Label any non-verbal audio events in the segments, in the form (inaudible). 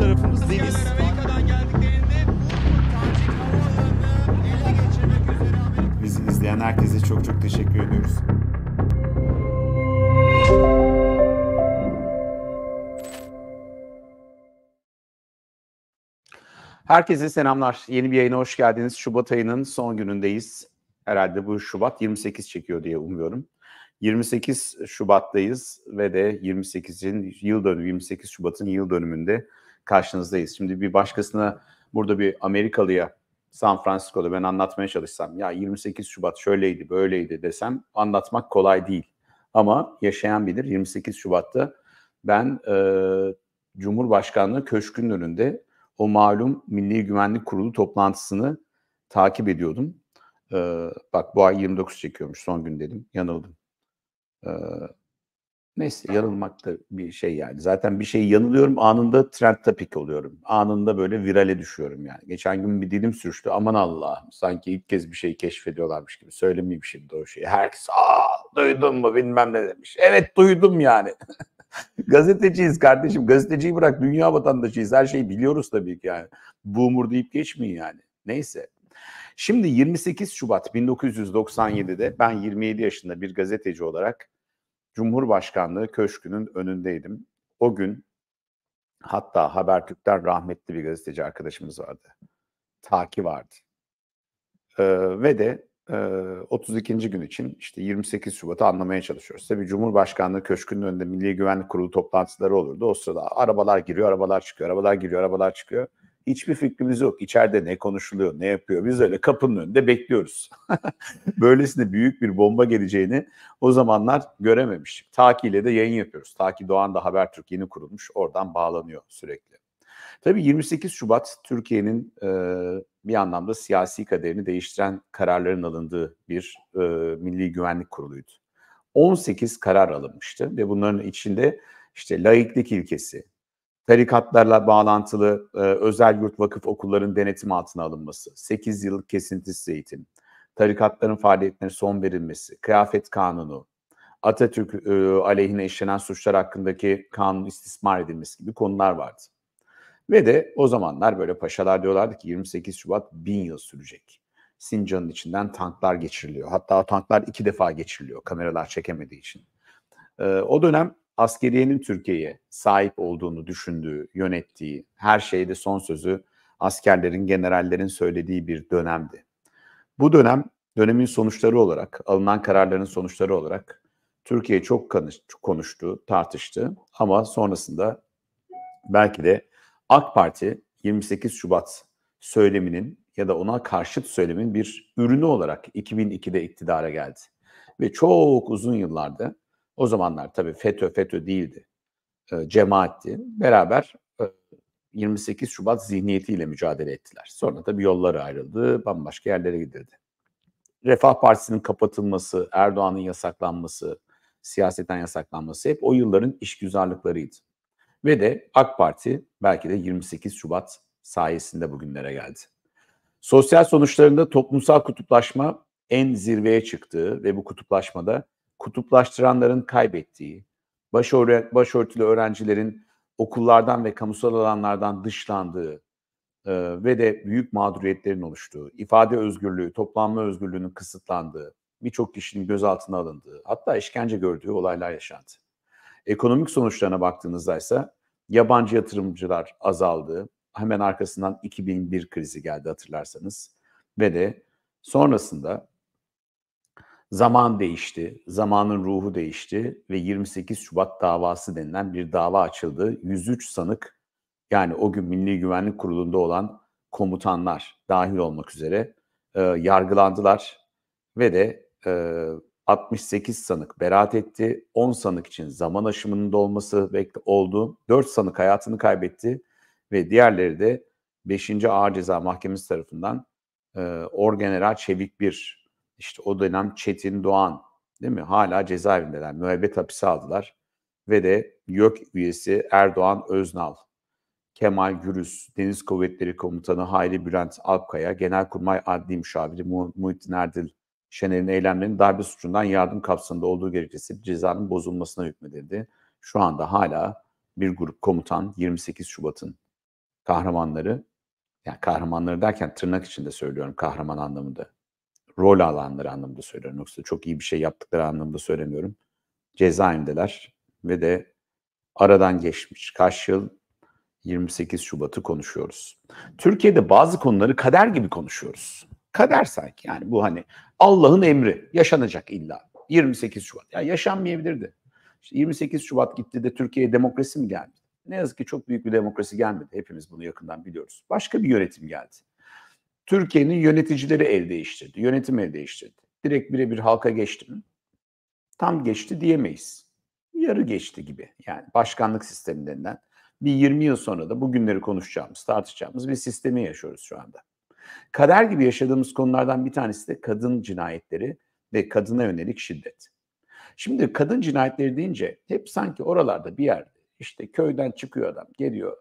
tarafımız deniz. Bizi izleyen herkese çok çok teşekkür ediyoruz. Herkese selamlar. Yeni bir yayına hoş geldiniz. Şubat ayının son günündeyiz. Herhalde bu Şubat 28 çekiyor diye umuyorum. 28 Şubat'tayız ve de 28'in yıl dönümü 28 Şubat'ın yıl dönümünde karşınızdayız. Şimdi bir başkasına burada bir Amerikalıya San Francisco'da ben anlatmaya çalışsam ya 28 Şubat şöyleydi böyleydi desem anlatmak kolay değil. Ama yaşayan bilir 28 Şubat'ta ben e, Cumhurbaşkanlığı Köşk'ün önünde o malum Milli Güvenlik Kurulu toplantısını takip ediyordum. E, bak bu ay 29 çekiyormuş son gün dedim yanıldım. E, Neyse yanılmak da bir şey yani. Zaten bir şey yanılıyorum anında trend topic oluyorum. Anında böyle virale düşüyorum yani. Geçen gün bir dilim sürçtü aman Allah'ım sanki ilk kez bir şey keşfediyorlarmış gibi. Söylemeyeyim şimdi o şeyi. Herkes aa duydun mu bilmem ne demiş. Evet duydum yani. (laughs) Gazeteciyiz kardeşim. Gazeteciyi bırak dünya vatandaşıyız. Her şeyi biliyoruz tabii ki yani. Boomer deyip geçmeyin yani. Neyse. Şimdi 28 Şubat 1997'de ben 27 yaşında bir gazeteci olarak Cumhurbaşkanlığı Köşkü'nün önündeydim. O gün hatta Habertürk'ten rahmetli bir gazeteci arkadaşımız vardı. Taki vardı. Ee, ve de e, 32. gün için işte 28 Şubat'ı anlamaya çalışıyoruz. Tabii Cumhurbaşkanlığı Köşkü'nün önünde Milli Güvenlik Kurulu toplantıları olurdu. O sırada arabalar giriyor, arabalar çıkıyor, arabalar giriyor, arabalar çıkıyor. Hiçbir fikrimiz yok. İçeride ne konuşuluyor, ne yapıyor? Biz öyle kapının önünde bekliyoruz. (laughs) Böylesine büyük bir bomba geleceğini o zamanlar görememiştik. Taki ile de yayın yapıyoruz. Taki Doğan da Habertürk yeni kurulmuş. Oradan bağlanıyor sürekli. Tabii 28 Şubat Türkiye'nin e, bir anlamda siyasi kaderini değiştiren kararların alındığı bir e, Milli Güvenlik Kurulu'ydu. 18 karar alınmıştı ve bunların içinde işte laiklik ilkesi, tarikatlarla bağlantılı e, özel yurt vakıf okulların denetim altına alınması, 8 yıllık kesintisiz eğitim, tarikatların faaliyetlerine son verilmesi, kıyafet kanunu, Atatürk e, aleyhine işlenen suçlar hakkındaki kanun istismar edilmesi gibi konular vardı. Ve de o zamanlar böyle paşalar diyorlardı ki 28 Şubat bin yıl sürecek. Sincan'ın içinden tanklar geçiriliyor. Hatta tanklar iki defa geçiriliyor kameralar çekemediği için. E, o dönem askeriyenin Türkiye'ye sahip olduğunu düşündüğü, yönettiği, her şeyde son sözü askerlerin, generallerin söylediği bir dönemdi. Bu dönem dönemin sonuçları olarak, alınan kararların sonuçları olarak Türkiye çok konuştu, tartıştı ama sonrasında belki de AK Parti 28 Şubat söyleminin ya da ona karşıt söylemin bir ürünü olarak 2002'de iktidara geldi. Ve çok uzun yıllarda o zamanlar tabii FETÖ FETÖ değildi. E, cemaatti. Beraber e, 28 Şubat zihniyetiyle mücadele ettiler. Sonra tabii yolları ayrıldı, bambaşka yerlere gidildi. Refah Partisi'nin kapatılması, Erdoğan'ın yasaklanması, siyasetten yasaklanması hep o yılların işgüzarlıklarıydı. Ve de AK Parti belki de 28 Şubat sayesinde bugünlere geldi. Sosyal sonuçlarında toplumsal kutuplaşma en zirveye çıktığı ve bu kutuplaşmada kutuplaştıranların kaybettiği, başör başörtülü öğrencilerin okullardan ve kamusal alanlardan dışlandığı e, ve de büyük mağduriyetlerin oluştuğu, ifade özgürlüğü, toplanma özgürlüğünün kısıtlandığı, birçok kişinin gözaltına alındığı, hatta işkence gördüğü olaylar yaşandı. Ekonomik sonuçlarına baktığınızda ise yabancı yatırımcılar azaldı. Hemen arkasından 2001 krizi geldi hatırlarsanız. Ve de sonrasında Zaman değişti, zamanın ruhu değişti ve 28 Şubat davası denilen bir dava açıldı. 103 sanık yani o gün Milli Güvenlik Kurulu'nda olan komutanlar dahil olmak üzere e, yargılandılar ve de e, 68 sanık beraat etti. 10 sanık için zaman aşımının dolması oldu. 4 sanık hayatını kaybetti ve diğerleri de 5. Ağır Ceza Mahkemesi tarafından e, Orgeneral Çevik bir işte o dönem Çetin Doğan değil mi? Hala cezaevindeler. Müebbet hapise aldılar. Ve de YÖK üyesi Erdoğan Öznal, Kemal Gürüz, Deniz Kuvvetleri Komutanı Hayri Bülent Alpkaya, Genelkurmay Adli Müşaviri Mu Muhittin Erdil Şener'in eylemlerinin darbe suçundan yardım kapsamında olduğu gerekçesi cezanın bozulmasına hükmedildi. Şu anda hala bir grup komutan 28 Şubat'ın kahramanları, yani kahramanları derken tırnak içinde söylüyorum kahraman anlamında rol alanları anlamında söylüyorum. Yoksa çok iyi bir şey yaptıkları anlamda söylemiyorum. Cezaevindeler ve de aradan geçmiş. Kaç yıl? 28 Şubat'ı konuşuyoruz. Türkiye'de bazı konuları kader gibi konuşuyoruz. Kader sanki yani bu hani Allah'ın emri yaşanacak illa. 28 Şubat. Ya yaşanmayabilirdi. İşte 28 Şubat gitti de Türkiye'ye demokrasi mi geldi? Ne yazık ki çok büyük bir demokrasi gelmedi. Hepimiz bunu yakından biliyoruz. Başka bir yönetim geldi. Türkiye'nin yöneticileri el değiştirdi. Yönetim el değiştirdi. Direkt birebir halka geçti mi? Tam geçti diyemeyiz. Yarı geçti gibi. Yani başkanlık sisteminden bir 20 yıl sonra da bugünleri konuşacağımız, tartışacağımız bir sistemi yaşıyoruz şu anda. Kader gibi yaşadığımız konulardan bir tanesi de kadın cinayetleri ve kadına yönelik şiddet. Şimdi kadın cinayetleri deyince hep sanki oralarda bir yerde işte köyden çıkıyor adam, geliyor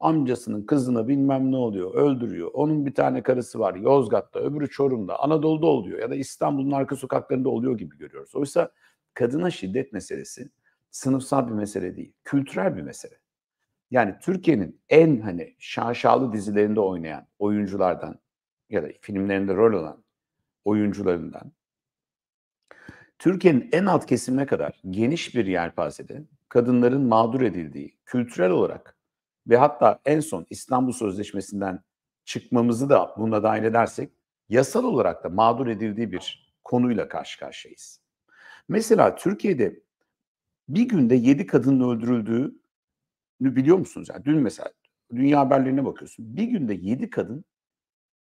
amcasının kızını bilmem ne oluyor öldürüyor. Onun bir tane karısı var Yozgat'ta öbürü Çorum'da Anadolu'da oluyor ya da İstanbul'un arka sokaklarında oluyor gibi görüyoruz. Oysa kadına şiddet meselesi sınıfsal bir mesele değil kültürel bir mesele. Yani Türkiye'nin en hani şaşalı dizilerinde oynayan oyunculardan ya da filmlerinde rol alan oyuncularından Türkiye'nin en alt kesimine kadar geniş bir yelpazede kadınların mağdur edildiği, kültürel olarak ve hatta en son İstanbul Sözleşmesi'nden çıkmamızı da bununla dahil edersek yasal olarak da mağdur edildiği bir konuyla karşı karşıyayız. Mesela Türkiye'de bir günde yedi kadının öldürüldüğünü biliyor musunuz? Yani dün mesela dünya haberlerine bakıyorsun. Bir günde yedi kadın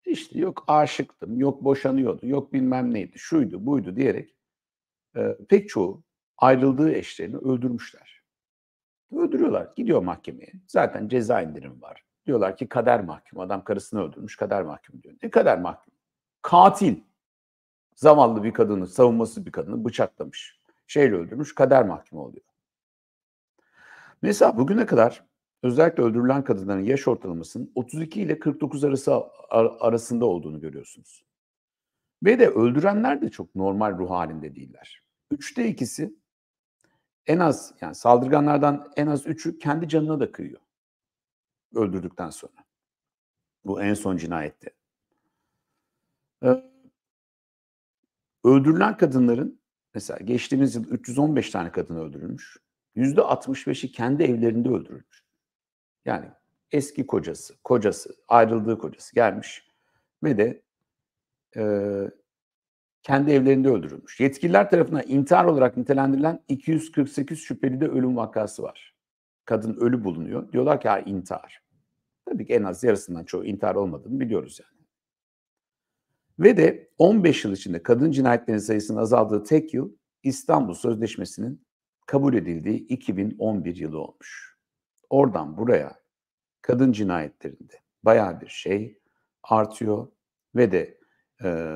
işte yok aşıktım, yok boşanıyordu, yok bilmem neydi, şuydu, buydu diyerek e, pek çoğu ayrıldığı eşlerini öldürmüşler. Öldürüyorlar. Gidiyor mahkemeye. Zaten ceza indirimi var. Diyorlar ki kader mahkum. Adam karısını öldürmüş kader mahkum diyor. Ne kader mahkum? Katil. Zavallı bir kadını, savunmasız bir kadını bıçaklamış. Şeyle öldürmüş kader mahkumu oluyor. Mesela bugüne kadar özellikle öldürülen kadınların yaş ortalamasının 32 ile 49 arası arasında olduğunu görüyorsunuz. Ve de öldürenler de çok normal ruh halinde değiller. Üçte ikisi en az yani saldırganlardan en az üçü kendi canına da kıyıyor. Öldürdükten sonra. Bu en son cinayette. Ee, öldürülen kadınların mesela geçtiğimiz yıl 315 tane kadın öldürülmüş. yüzde %65'i kendi evlerinde öldürülmüş. Yani eski kocası, kocası, ayrıldığı kocası gelmiş ve de e, kendi evlerinde öldürülmüş. Yetkililer tarafından intihar olarak nitelendirilen 248 şüpheli de ölüm vakası var. Kadın ölü bulunuyor. Diyorlar ki ha intihar. Tabii ki en az yarısından çoğu intihar olmadığını biliyoruz yani. Ve de 15 yıl içinde kadın cinayetlerinin sayısının azaldığı tek yıl İstanbul Sözleşmesi'nin kabul edildiği 2011 yılı olmuş. Oradan buraya kadın cinayetlerinde baya bir şey artıyor ve de e,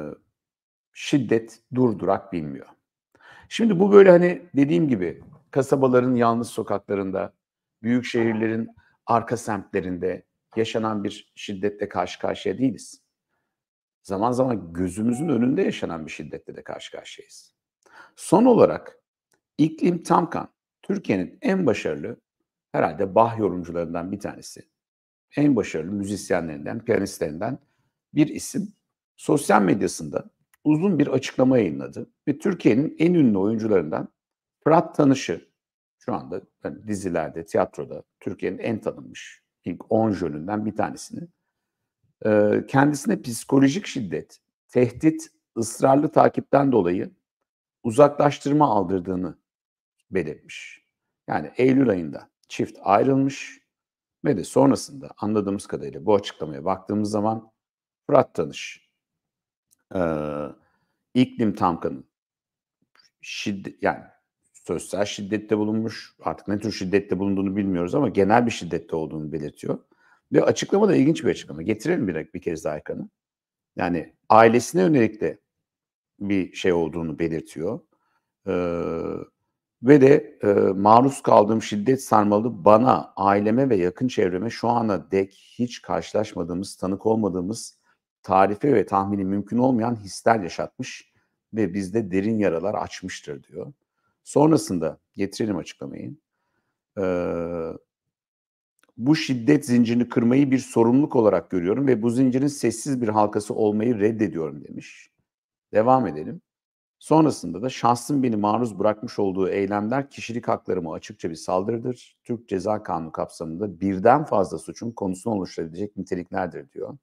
şiddet durdurak bilmiyor. Şimdi bu böyle hani dediğim gibi kasabaların yalnız sokaklarında, büyük şehirlerin arka semtlerinde yaşanan bir şiddetle karşı karşıya değiliz. Zaman zaman gözümüzün önünde yaşanan bir şiddetle de karşı karşıyayız. Son olarak İklim Tamkan, Türkiye'nin en başarılı herhalde bah yorumcularından bir tanesi. En başarılı müzisyenlerinden, piyanistlerinden bir isim. Sosyal medyasında uzun bir açıklama yayınladı ve Türkiye'nin en ünlü oyuncularından Fırat Tanış'ı şu anda yani dizilerde, tiyatroda Türkiye'nin en tanınmış ilk 10 jönünden bir tanesini e, kendisine psikolojik şiddet, tehdit, ısrarlı takipten dolayı uzaklaştırma aldırdığını belirtmiş. Yani Eylül ayında çift ayrılmış ve de sonrasında anladığımız kadarıyla bu açıklamaya baktığımız zaman Fırat Tanış e, iklim tankının şiddet yani sosyal şiddette bulunmuş artık ne tür şiddette bulunduğunu bilmiyoruz ama genel bir şiddette olduğunu belirtiyor. Ve açıklama da ilginç bir açıklama. Getirelim bir, bir kez daha ekranı. Yani ailesine yönelik de bir şey olduğunu belirtiyor. Ee, ve de e, maruz kaldığım şiddet sarmalı bana, aileme ve yakın çevreme şu ana dek hiç karşılaşmadığımız, tanık olmadığımız tarifi ve tahmini mümkün olmayan hisler yaşatmış ve bizde derin yaralar açmıştır diyor. Sonrasında getirelim açıklamayı. Ee, bu şiddet zincirini kırmayı bir sorumluluk olarak görüyorum ve bu zincirin sessiz bir halkası olmayı reddediyorum demiş. Devam edelim. Sonrasında da şahsın beni maruz bırakmış olduğu eylemler kişilik haklarıma açıkça bir saldırıdır. Türk Ceza Kanunu kapsamında birden fazla suçun konusunu oluşturabilecek niteliklerdir diyor.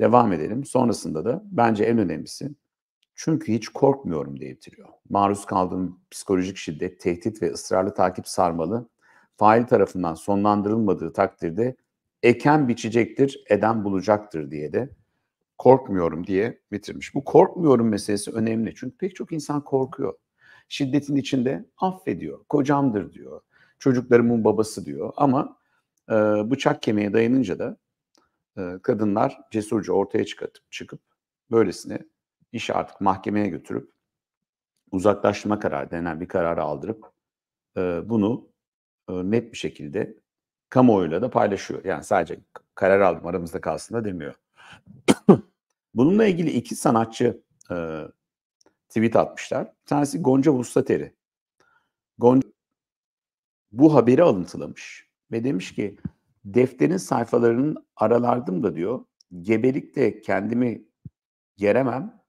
Devam edelim. Sonrasında da bence en önemlisi çünkü hiç korkmuyorum diye bitiriyor. Maruz kaldığım psikolojik şiddet, tehdit ve ısrarlı takip sarmalı fail tarafından sonlandırılmadığı takdirde eken biçecektir, eden bulacaktır diye de korkmuyorum diye bitirmiş. Bu korkmuyorum meselesi önemli çünkü pek çok insan korkuyor. Şiddetin içinde affediyor, kocamdır diyor, çocuklarımın babası diyor ama e, bıçak kemiğe dayanınca da e, kadınlar cesurca ortaya çıkartıp, çıkıp böylesine iş artık mahkemeye götürüp uzaklaştırma kararı denen bir kararı aldırıp e, bunu e, net bir şekilde kamuoyuyla da paylaşıyor. Yani sadece karar aldım aramızda kalsın da demiyor. (coughs) Bununla ilgili iki sanatçı e, tweet atmışlar. Bir tanesi Gonca Vustateri. Gonca bu haberi alıntılamış ve demiş ki Defterin sayfalarının aralardım da diyor. Gebelikte kendimi geremem.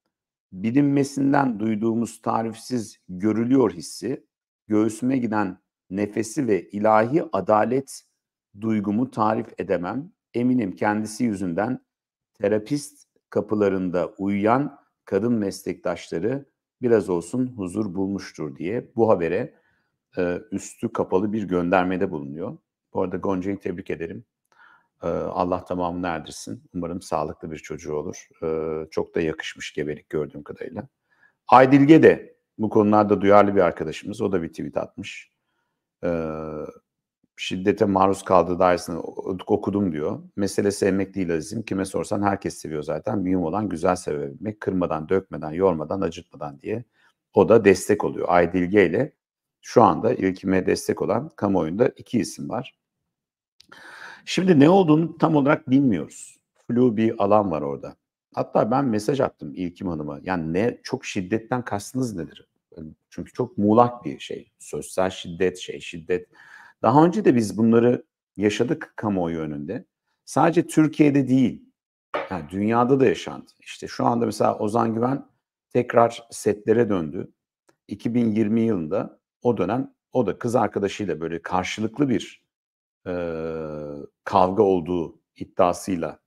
Bilinmesinden duyduğumuz tarifsiz görülüyor hissi, göğsüme giden nefesi ve ilahi adalet duygumu tarif edemem. Eminim kendisi yüzünden terapist kapılarında uyuyan kadın meslektaşları biraz olsun huzur bulmuştur diye bu habere üstü kapalı bir göndermede bulunuyor. Bu arada Gonca'yı tebrik ederim. Ee, Allah tamamını erdirsin. Umarım sağlıklı bir çocuğu olur. Ee, çok da yakışmış gebelik gördüğüm kadarıyla. Aydilge de bu konularda duyarlı bir arkadaşımız. O da bir tweet atmış. Ee, şiddete maruz kaldığı dairesini okudum diyor. Mesele sevmek değil azizim. Kime sorsan herkes seviyor zaten. Mühim olan güzel sevebilmek. Kırmadan, dökmeden, yormadan, acıtmadan diye. O da destek oluyor. Aydilge ile şu anda ilkime destek olan kamuoyunda iki isim var. Şimdi ne olduğunu tam olarak bilmiyoruz. Flu bir alan var orada. Hatta ben mesaj attım İlkim Hanım'a. Yani ne çok şiddetten kastınız nedir? Çünkü çok muğlak bir şey. Sosyal şiddet, şey şiddet. Daha önce de biz bunları yaşadık kamuoyu önünde. Sadece Türkiye'de değil, yani dünyada da yaşandı. İşte şu anda mesela Ozan Güven tekrar setlere döndü. 2020 yılında o dönem o da kız arkadaşıyla böyle karşılıklı bir e, kavga olduğu iddiasıyla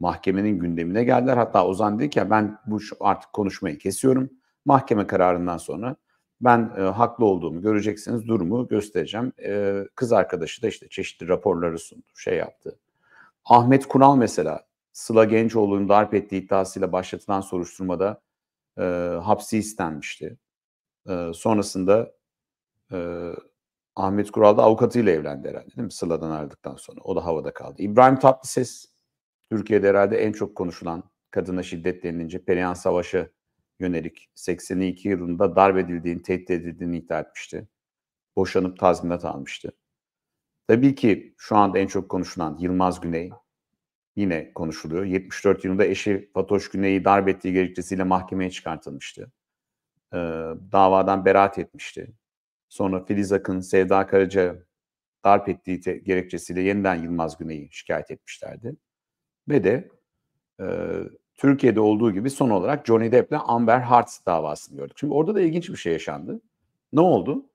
mahkemenin gündemine geldiler. Hatta Ozan dedi ki ben bu artık konuşmayı kesiyorum. Mahkeme kararından sonra ben e, haklı olduğumu göreceksiniz durumu göstereceğim. E, kız arkadaşı da işte çeşitli raporları sundu, şey yaptı. Ahmet Kural mesela Sıla Gençoğlu'nun darp ettiği iddiasıyla başlatılan soruşturmada e, hapsi istenmişti. E, sonrasında e, Ahmet Kural da avukatıyla evlendi herhalde değil mi? Sıla'dan ayrıldıktan sonra. O da havada kaldı. İbrahim Tatlıses Türkiye'de herhalde en çok konuşulan kadına şiddet denilince Perihan Savaşı yönelik 82 yılında darp edildiğini, tehdit edildiğini iddia etmişti. Boşanıp tazminat almıştı. Tabii ki şu anda en çok konuşulan Yılmaz Güney yine konuşuluyor. 74 yılında eşi Fatoş Güney'i darp ettiği gerekçesiyle mahkemeye çıkartılmıştı. Ee, davadan beraat etmişti. Sonra Filiz Akın, Sevda Karaca darp ettiği te- gerekçesiyle yeniden Yılmaz Güney'i şikayet etmişlerdi. Ve de e, Türkiye'de olduğu gibi son olarak Johnny Depp'le Amber Heard davasını gördük. Şimdi orada da ilginç bir şey yaşandı. Ne oldu?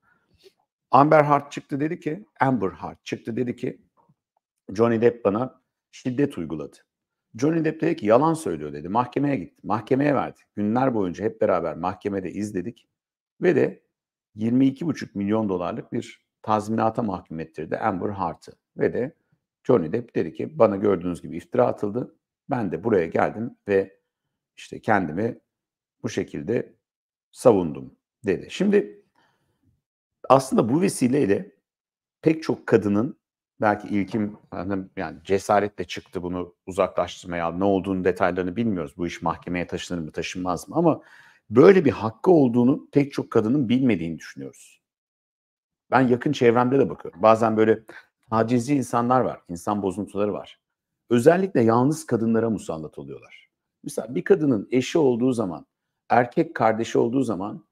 Amber Heard çıktı dedi ki, Amber Heard çıktı dedi ki Johnny Depp bana şiddet uyguladı. Johnny Depp dedi ki yalan söylüyor dedi. Mahkemeye gitti. Mahkemeye verdi. Günler boyunca hep beraber mahkemede izledik. Ve de 22,5 milyon dolarlık bir tazminata mahkum ettirdi Amber Hart'ı. Ve de Johnny Depp dedi ki bana gördüğünüz gibi iftira atıldı. Ben de buraya geldim ve işte kendimi bu şekilde savundum dedi. Şimdi aslında bu vesileyle pek çok kadının belki ilkim yani cesaretle çıktı bunu uzaklaştırmaya ne olduğunu detaylarını bilmiyoruz. Bu iş mahkemeye taşınır mı taşınmaz mı ama böyle bir hakkı olduğunu pek çok kadının bilmediğini düşünüyoruz. Ben yakın çevremde de bakıyorum. Bazen böyle tacizci insanlar var, insan bozuntuları var. Özellikle yalnız kadınlara musallat oluyorlar. Mesela bir kadının eşi olduğu zaman, erkek kardeşi olduğu zaman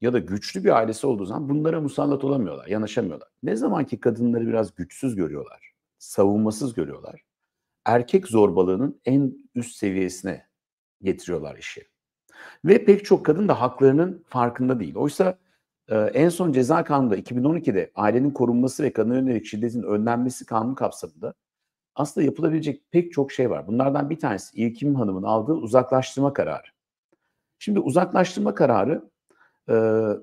ya da güçlü bir ailesi olduğu zaman bunlara musallat olamıyorlar, yanaşamıyorlar. Ne zaman ki kadınları biraz güçsüz görüyorlar, savunmasız görüyorlar, erkek zorbalığının en üst seviyesine getiriyorlar işi. Ve pek çok kadın da haklarının farkında değil. Oysa e, en son ceza kanununda 2012'de ailenin korunması ve kadına yönelik şiddetin önlenmesi kanunu kapsamında aslında yapılabilecek pek çok şey var. Bunlardan bir tanesi İlkim Hanım'ın aldığı uzaklaştırma kararı. Şimdi uzaklaştırma kararı e,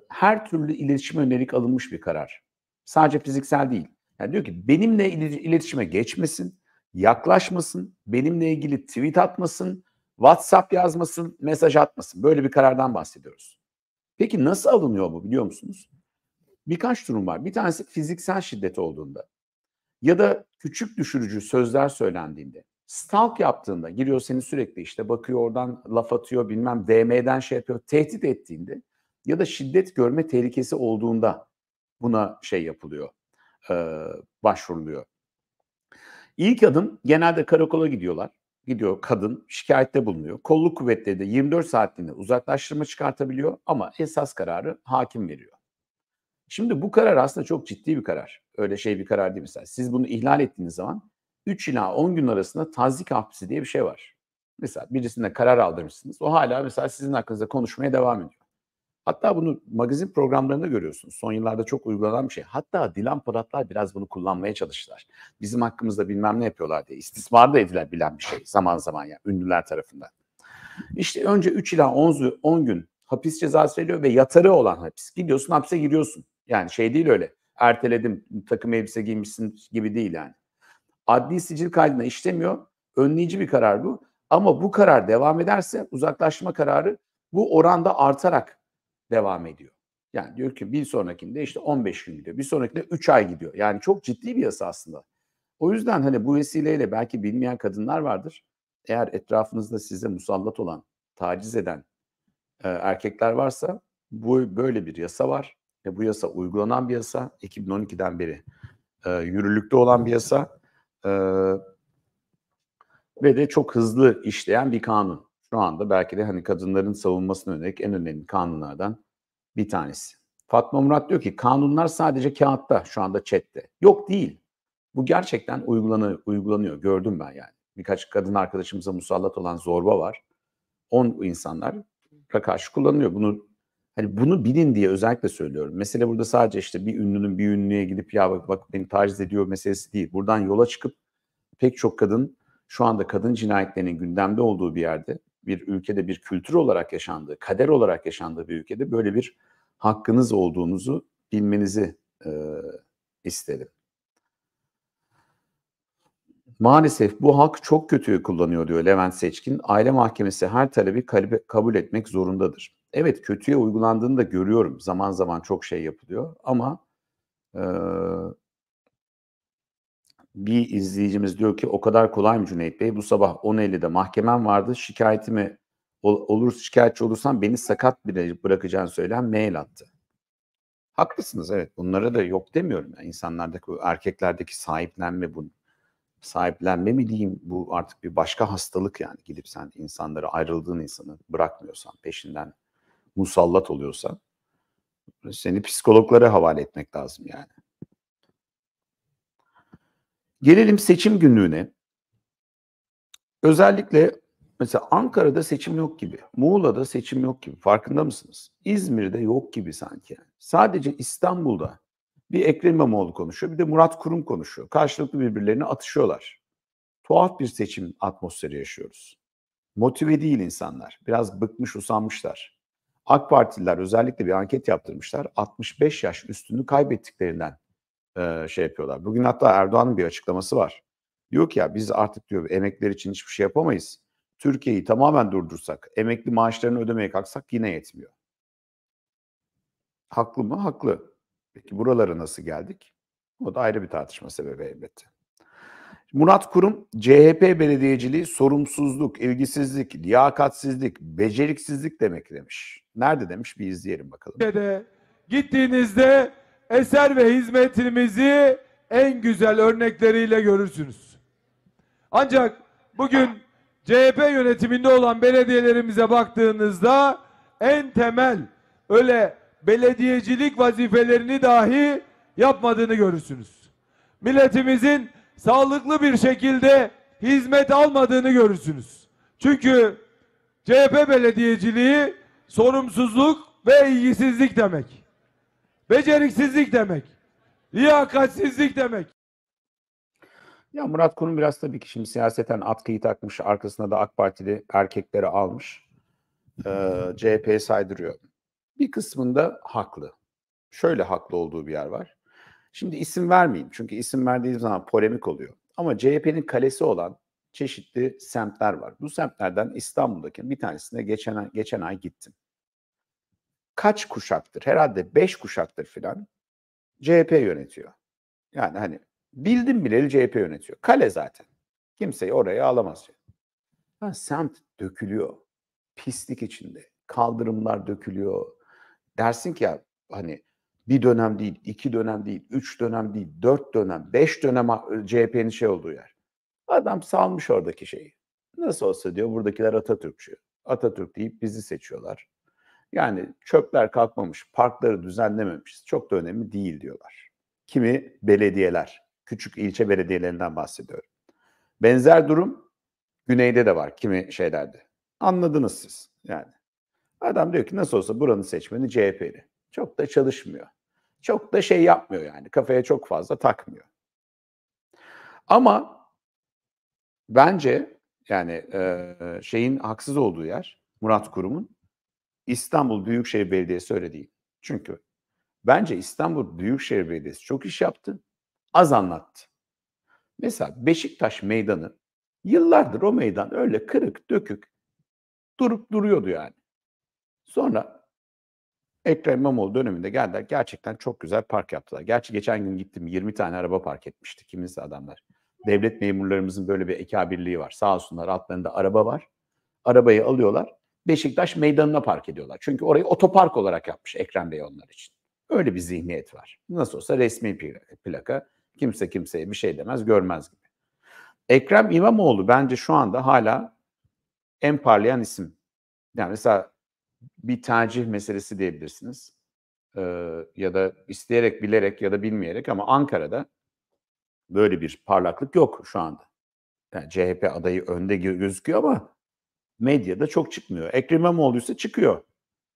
her türlü iletişime yönelik alınmış bir karar. Sadece fiziksel değil. Yani diyor ki benimle iletişime geçmesin, yaklaşmasın, benimle ilgili tweet atmasın, WhatsApp yazmasın, mesaj atmasın. Böyle bir karardan bahsediyoruz. Peki nasıl alınıyor bu biliyor musunuz? Birkaç durum var. Bir tanesi fiziksel şiddet olduğunda ya da küçük düşürücü sözler söylendiğinde. Stalk yaptığında giriyor seni sürekli işte bakıyor oradan laf atıyor bilmem DM'den şey yapıyor tehdit ettiğinde ya da şiddet görme tehlikesi olduğunda buna şey yapılıyor başvuruluyor. İlk adım genelde karakola gidiyorlar gidiyor kadın şikayette bulunuyor. Kolluk kuvvetleri de 24 saatliğinde uzaklaştırma çıkartabiliyor ama esas kararı hakim veriyor. Şimdi bu karar aslında çok ciddi bir karar. Öyle şey bir karar değil mesela. Siz bunu ihlal ettiğiniz zaman 3 ila 10 gün arasında tazik hapsi diye bir şey var. Mesela birisine karar aldırmışsınız. O hala mesela sizin hakkınızda konuşmaya devam ediyor. Hatta bunu magazin programlarında görüyorsunuz. Son yıllarda çok uygulanan bir şey. Hatta Dilan Polatlar biraz bunu kullanmaya çalıştılar. Bizim hakkımızda bilmem ne yapıyorlar diye. İstismar da bilen bir şey zaman zaman ya yani, ünlüler tarafından. İşte önce 3 ila 10, 10 gün hapis cezası veriyor ve yatarı olan hapis. Gidiyorsun hapse giriyorsun. Yani şey değil öyle. Erteledim takım elbise giymişsin gibi değil yani. Adli sicil kaydına işlemiyor. Önleyici bir karar bu. Ama bu karar devam ederse uzaklaşma kararı bu oranda artarak devam ediyor. Yani diyor ki bir sonrakinde işte 15 gün gidiyor. Bir sonrakinde 3 ay gidiyor. Yani çok ciddi bir yasa aslında. O yüzden hani bu vesileyle belki bilmeyen kadınlar vardır. Eğer etrafınızda size musallat olan, taciz eden e, erkekler varsa bu böyle bir yasa var ve bu yasa uygulanan bir yasa 2012'den beri e, yürürlükte olan bir yasa e, ve de çok hızlı işleyen bir kanun. Şu anda belki de hani kadınların savunmasına yönelik en önemli kanunlardan bir tanesi. Fatma Murat diyor ki kanunlar sadece kağıtta şu anda chatte. Yok değil. Bu gerçekten uygulanıyor, uygulanıyor. Gördüm ben yani. Birkaç kadın arkadaşımıza musallat olan zorba var. On insanlar karşı kullanıyor Bunu hani bunu bilin diye özellikle söylüyorum. Mesele burada sadece işte bir ünlünün bir ünlüye gidip ya bak, bak beni taciz ediyor meselesi değil. Buradan yola çıkıp pek çok kadın şu anda kadın cinayetlerinin gündemde olduğu bir yerde bir ülkede bir kültür olarak yaşandığı, kader olarak yaşandığı bir ülkede böyle bir hakkınız olduğunuzu bilmenizi e, isterim. Maalesef bu hak çok kötüye kullanıyor diyor Levent Seçkin. Aile mahkemesi her talebi kabul etmek zorundadır. Evet kötüye uygulandığını da görüyorum. Zaman zaman çok şey yapılıyor ama e, bir izleyicimiz diyor ki o kadar kolay mı Cüneyt Bey? Bu sabah 10.50'de mahkemem vardı. Şikayetimi ol, olur şikayetçi olursam beni sakat bile bırakacağını söyleyen mail attı. Haklısınız evet. Bunlara da yok demiyorum. Yani insanlardaki, erkeklerdeki sahiplenme bu sahiplenme mi diyeyim bu artık bir başka hastalık yani gidip sen insanları ayrıldığın insanı bırakmıyorsan peşinden musallat oluyorsan seni psikologlara havale etmek lazım yani. Gelelim seçim günlüğüne. Özellikle mesela Ankara'da seçim yok gibi, Muğla'da seçim yok gibi. Farkında mısınız? İzmir'de yok gibi sanki. Sadece İstanbul'da bir Ekrem İmamoğlu konuşuyor, bir de Murat Kurum konuşuyor. Karşılıklı birbirlerine atışıyorlar. Tuhaf bir seçim atmosferi yaşıyoruz. Motive değil insanlar. Biraz bıkmış, usanmışlar. AK Partililer özellikle bir anket yaptırmışlar. 65 yaş üstünü kaybettiklerinden şey yapıyorlar. Bugün hatta Erdoğan'ın bir açıklaması var. Diyor ki ya biz artık diyor emekler için hiçbir şey yapamayız. Türkiye'yi tamamen durdursak, emekli maaşlarını ödemeye kalksak yine yetmiyor. Haklı mı? Haklı. Peki buralara nasıl geldik? O da ayrı bir tartışma sebebi elbette. Murat Kurum, CHP belediyeciliği sorumsuzluk, ilgisizlik, liyakatsizlik, beceriksizlik demek demiş. Nerede demiş bir izleyelim bakalım. Gittiğinizde eser ve hizmetimizi en güzel örnekleriyle görürsünüz. Ancak bugün CHP yönetiminde olan belediyelerimize baktığınızda en temel öyle belediyecilik vazifelerini dahi yapmadığını görürsünüz. Milletimizin sağlıklı bir şekilde hizmet almadığını görürsünüz. Çünkü CHP belediyeciliği sorumsuzluk ve ilgisizlik demek beceriksizlik demek. Liyakatsizlik demek. Ya Murat Kurum biraz tabii ki şimdi siyaseten atkıyı takmış, arkasına da AK Partili erkekleri almış. E, ee, CHP'ye saydırıyor. Bir kısmında haklı. Şöyle haklı olduğu bir yer var. Şimdi isim vermeyeyim çünkü isim verdiğim zaman polemik oluyor. Ama CHP'nin kalesi olan çeşitli semtler var. Bu semtlerden İstanbul'daki bir tanesine geçen, geçen ay gittim kaç kuşaktır? Herhalde beş kuşaktır filan CHP yönetiyor. Yani hani bildim bileli CHP yönetiyor. Kale zaten. Kimseyi oraya alamaz. Ha, semt dökülüyor. Pislik içinde. Kaldırımlar dökülüyor. Dersin ki ya hani bir dönem değil, iki dönem değil, üç dönem değil, dört dönem, beş dönem e, CHP'nin şey olduğu yer. Adam salmış oradaki şeyi. Nasıl olsa diyor buradakiler Atatürkçü. Atatürk deyip bizi seçiyorlar. Yani çöpler kalkmamış, parkları düzenlememiş, Çok da önemli değil diyorlar. Kimi belediyeler, küçük ilçe belediyelerinden bahsediyorum. Benzer durum güneyde de var kimi şeylerde. Anladınız siz yani. Adam diyor ki nasıl olsa buranın seçmeni CHP'li. Çok da çalışmıyor. Çok da şey yapmıyor yani. Kafaya çok fazla takmıyor. Ama bence yani şeyin haksız olduğu yer Murat Kurum'un İstanbul Büyükşehir Belediyesi öyle değil. Çünkü bence İstanbul Büyükşehir Belediyesi çok iş yaptı, az anlattı. Mesela Beşiktaş Meydanı yıllardır o meydan öyle kırık dökük durup duruyordu yani. Sonra Ekrem İmamoğlu döneminde geldiler. Gerçekten çok güzel park yaptılar. Gerçi geçen gün gittim 20 tane araba park etmişti kimisi adamlar. Devlet memurlarımızın böyle bir ekabirliği var. Sağ olsunlar altlarında araba var. Arabayı alıyorlar. Beşiktaş meydanına park ediyorlar. Çünkü orayı otopark olarak yapmış Ekrem Bey onlar için. Öyle bir zihniyet var. Nasıl olsa resmi plaka. Kimse kimseye bir şey demez, görmez gibi. Ekrem İmamoğlu bence şu anda hala en parlayan isim. Yani mesela bir tercih meselesi diyebilirsiniz. Ee, ya da isteyerek, bilerek ya da bilmeyerek ama Ankara'da böyle bir parlaklık yok şu anda. Yani CHP adayı önde gözüküyor ama medyada çok çıkmıyor. Ekrem İmamoğlu ise çıkıyor.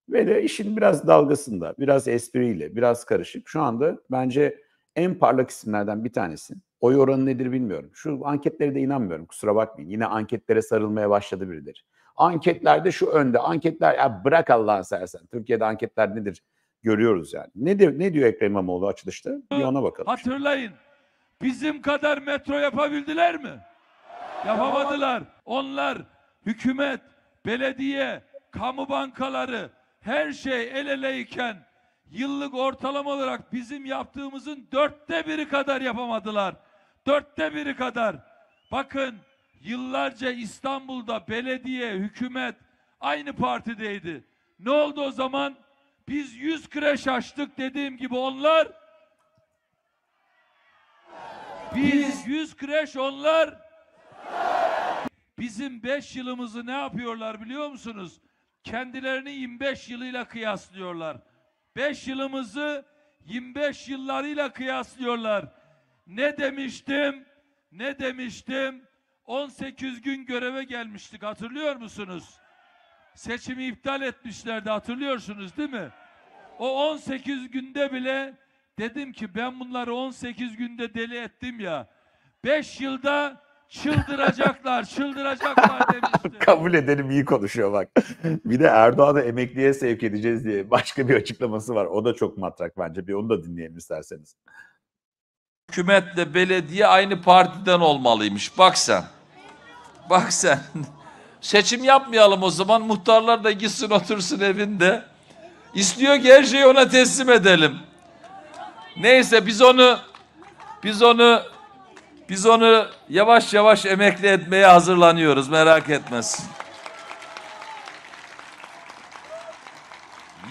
Ve de işin biraz dalgasında, biraz espriyle, biraz karışık. Şu anda bence en parlak isimlerden bir tanesi. Oy oranı nedir bilmiyorum. Şu anketlere de inanmıyorum kusura bakmayın. Yine anketlere sarılmaya başladı birileri. Anketlerde şu önde. Anketler ya bırak Allah'ın sersen. Türkiye'de anketler nedir görüyoruz yani. Ne, de, ne diyor Ekrem İmamoğlu açılışta? Bir ona bakalım. Hatırlayın. Bizim kadar metro yapabildiler mi? Yapamadılar. Onlar hükümet, belediye, kamu bankaları her şey el eleyken yıllık ortalama olarak bizim yaptığımızın dörtte biri kadar yapamadılar. Dörtte biri kadar. Bakın yıllarca İstanbul'da belediye, hükümet aynı partideydi. Ne oldu o zaman? Biz yüz kreş açtık dediğim gibi onlar biz yüz kreş onlar Bizim 5 yılımızı ne yapıyorlar biliyor musunuz? Kendilerini 25 yılıyla kıyaslıyorlar. 5 yılımızı 25 yıllarıyla kıyaslıyorlar. Ne demiştim? Ne demiştim? 18 gün göreve gelmiştik hatırlıyor musunuz? Seçimi iptal etmişlerdi hatırlıyorsunuz değil mi? O 18 günde bile dedim ki ben bunları 18 günde deli ettim ya. 5 yılda çıldıracaklar, çıldıracaklar demişti. (laughs) Kabul edelim iyi konuşuyor bak. bir de Erdoğan'ı emekliye sevk edeceğiz diye başka bir açıklaması var. O da çok matrak bence. Bir onu da dinleyelim isterseniz. Hükümetle belediye aynı partiden olmalıymış. Bak sen. Bak sen. (laughs) Seçim yapmayalım o zaman. Muhtarlar da gitsin otursun evinde. İstiyor ki her şeyi ona teslim edelim. Neyse biz onu biz onu biz onu yavaş yavaş emekli etmeye hazırlanıyoruz merak etmesin.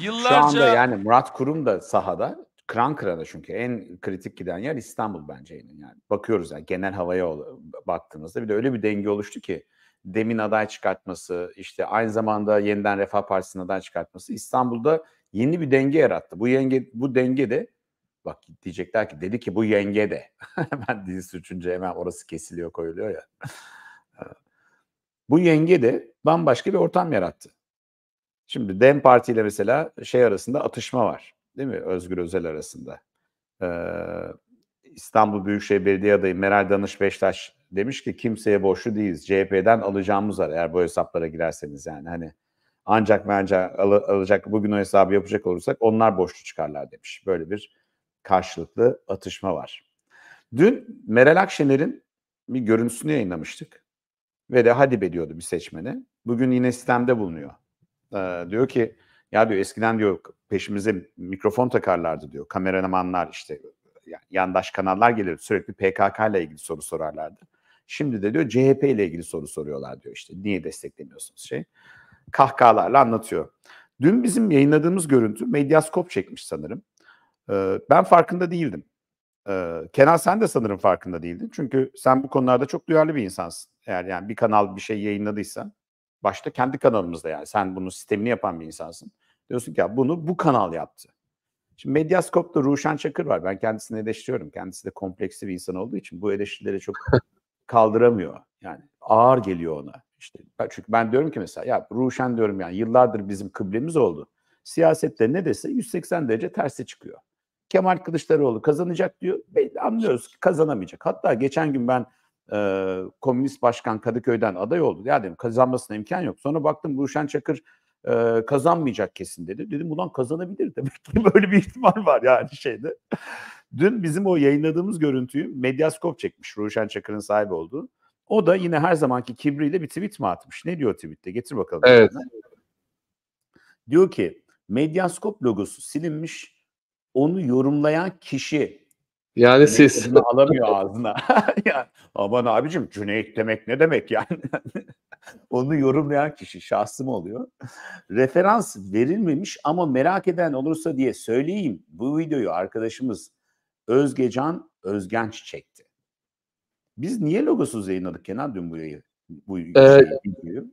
Yıllarca... Şu anda yani Murat Kurum da sahada. Kıran kırana çünkü en kritik giden yer İstanbul bence yani. Bakıyoruz yani genel havaya baktığımızda bir de öyle bir denge oluştu ki demin aday çıkartması işte aynı zamanda yeniden Refah Partisi'nin aday çıkartması İstanbul'da yeni bir denge yarattı. Bu yenge bu denge de Bak diyecekler ki dedi ki bu yenge de. hemen (laughs) dil sürçünce hemen orası kesiliyor koyuluyor ya. bu yenge de bambaşka bir ortam yarattı. Şimdi DEM Parti ile mesela şey arasında atışma var. Değil mi? Özgür Özel arasında. Ee, İstanbul Büyükşehir Belediye Adayı Meral Danış Beştaş demiş ki kimseye boşlu değiliz. CHP'den alacağımız var eğer bu hesaplara girerseniz yani. Hani ancak ve al, alacak bugün o hesabı yapacak olursak onlar boşlu çıkarlar demiş. Böyle bir karşılıklı atışma var. Dün Meral Akşener'in bir görüntüsünü yayınlamıştık. Ve de hadi be diyordu bir seçmeni. Bugün yine sistemde bulunuyor. Ee, diyor ki ya diyor eskiden diyor peşimize mikrofon takarlardı diyor. Kameramanlar işte yandaş kanallar gelir sürekli PKK ile ilgili soru sorarlardı. Şimdi de diyor CHP ile ilgili soru soruyorlar diyor işte. Niye desteklemiyorsunuz şey? Kahkahalarla anlatıyor. Dün bizim yayınladığımız görüntü medyaskop çekmiş sanırım ben farkında değildim. Kenan sen de sanırım farkında değildin. Çünkü sen bu konularda çok duyarlı bir insansın. Eğer yani bir kanal bir şey yayınladıysa başta kendi kanalımızda yani sen bunun sistemini yapan bir insansın. Diyorsun ki ya bunu bu kanal yaptı. Şimdi Medyascope'da Ruşen Çakır var. Ben kendisini eleştiriyorum. Kendisi de kompleksi bir insan olduğu için bu eleştirileri çok (laughs) kaldıramıyor. Yani ağır geliyor ona. İşte çünkü ben diyorum ki mesela ya Ruşen diyorum yani yıllardır bizim kıblemiz oldu. Siyasette ne dese 180 derece terse çıkıyor. Kemal Kılıçdaroğlu kazanacak diyor. Belli anlıyoruz ki kazanamayacak. Hatta geçen gün ben e, komünist başkan Kadıköy'den aday oldu. Ya dedim kazanmasına imkan yok. Sonra baktım Ruşen Çakır e, kazanmayacak kesin dedi. Dedim ulan kazanabilir (laughs) demek ki böyle bir ihtimal var yani şeyde. Dün bizim o yayınladığımız görüntüyü Medyaskop çekmiş Ruşen Çakır'ın sahibi olduğu. O da yine her zamanki kibriyle bir tweet mi atmış? Ne diyor tweette? Getir bakalım. Evet. Diyor ki Medyaskop logosu silinmiş onu yorumlayan kişi yani hani, siz alamıyor ağzına. (laughs) yani, aman abicim Cüneyt demek ne demek yani? (laughs) onu yorumlayan kişi şahsım oluyor. Referans verilmemiş ama merak eden olursa diye söyleyeyim. Bu videoyu arkadaşımız Özgecan Özgenç çekti. Biz niye logosuz yayınladık Kenan dün bu yayı? Bu ee, şeyi,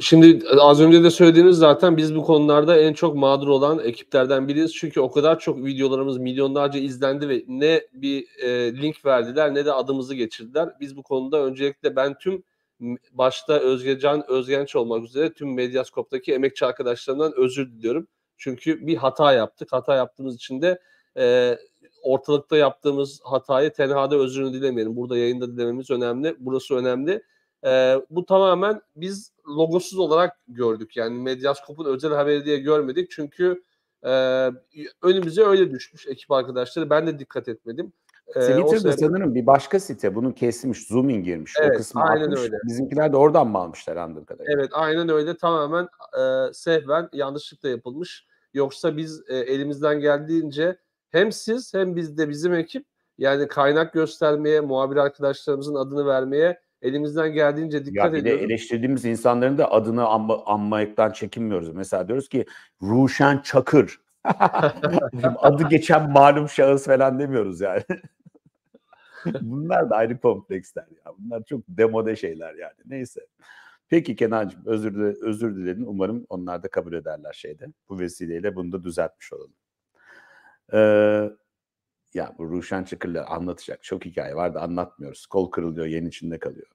Şimdi e, az önce de söylediğiniz zaten biz bu konularda en çok mağdur olan ekiplerden biriyiz. Çünkü o kadar çok videolarımız milyonlarca izlendi ve ne bir e, link verdiler ne de adımızı geçirdiler. Biz bu konuda öncelikle ben tüm başta Özgecan Özgenç olmak üzere tüm Medyaskop'taki emekçi arkadaşlarımdan özür diliyorum. Çünkü bir hata yaptık. Hata yaptığımız için de e, ortalıkta yaptığımız hatayı tenhada özrünü dilemeyelim. Burada yayında dilememiz önemli. Burası önemli e, bu tamamen biz logosuz olarak gördük. Yani Medyaskop'un özel haberi diye görmedik. Çünkü e, önümüze öyle düşmüş ekip arkadaşları. Ben de dikkat etmedim. Ee, Twitter'da sene... sanırım bir başka site bunu kesmiş, zooming girmiş. Evet, o kısmı aynen atmış. öyle. Bizimkiler de oradan mı almışlar anladığım kadarıyla? Evet, aynen öyle. Tamamen e, sehven, yanlışlıkla yapılmış. Yoksa biz e, elimizden geldiğince hem siz hem biz de bizim ekip yani kaynak göstermeye, muhabir arkadaşlarımızın adını vermeye elimizden geldiğince dikkat ya bir ediyoruz. De eleştirdiğimiz insanların da adını anmayaktan çekinmiyoruz. Mesela diyoruz ki Ruşen Çakır. (laughs) Adı geçen malum şahıs falan demiyoruz yani. (laughs) Bunlar da ayrı kompleksler ya. Bunlar çok demode şeyler yani. Neyse. Peki Kenancığım özür, dile, özür dilerim. Umarım onlar da kabul ederler şeyde. Bu vesileyle bunu da düzeltmiş olalım. Ee, ya bu Ruşen Çıkır'la anlatacak çok hikaye var da anlatmıyoruz. Kol kırılıyor, yerin içinde kalıyor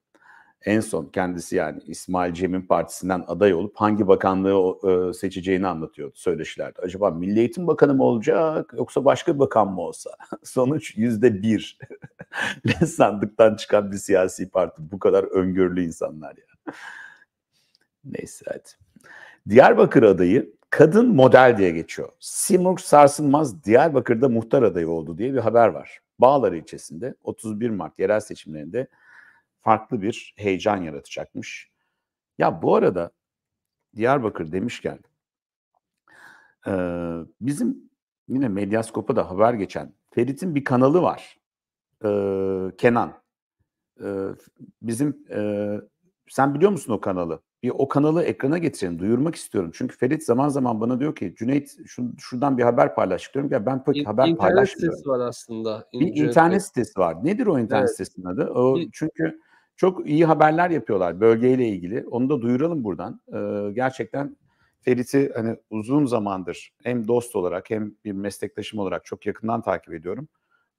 en son kendisi yani İsmail Cem'in partisinden aday olup hangi bakanlığı e, seçeceğini anlatıyordu söyleşilerde. Acaba Milli Eğitim Bakanı mı olacak yoksa başka bir bakan mı olsa? (laughs) Sonuç yüzde bir. (laughs) sandıktan çıkan bir siyasi parti. Bu kadar öngörülü insanlar ya. Neyse hadi. Diyarbakır adayı kadın model diye geçiyor. Simurg Sarsılmaz Diyarbakır'da muhtar adayı oldu diye bir haber var. Bağlar ilçesinde 31 Mart yerel seçimlerinde farklı bir heyecan yaratacakmış. Ya bu arada Diyarbakır demişken e, bizim yine Medyaskop'a da haber geçen Ferit'in bir kanalı var. E, Kenan. E, bizim e, sen biliyor musun o kanalı? Bir o kanalı ekrana getirelim. Duyurmak istiyorum. Çünkü Ferit zaman zaman bana diyor ki Cüneyt şu, şuradan bir haber paylaştık diyorum. Ya ben pek İn, haber internet paylaşmıyorum. İnternet sitesi var aslında. Bir internet sitesi var. Nedir o internet evet. sitesinin adı? O, çünkü çok iyi haberler yapıyorlar bölgeyle ilgili. Onu da duyuralım buradan. Ee, gerçekten Ferit'i hani uzun zamandır hem dost olarak hem bir meslektaşım olarak çok yakından takip ediyorum.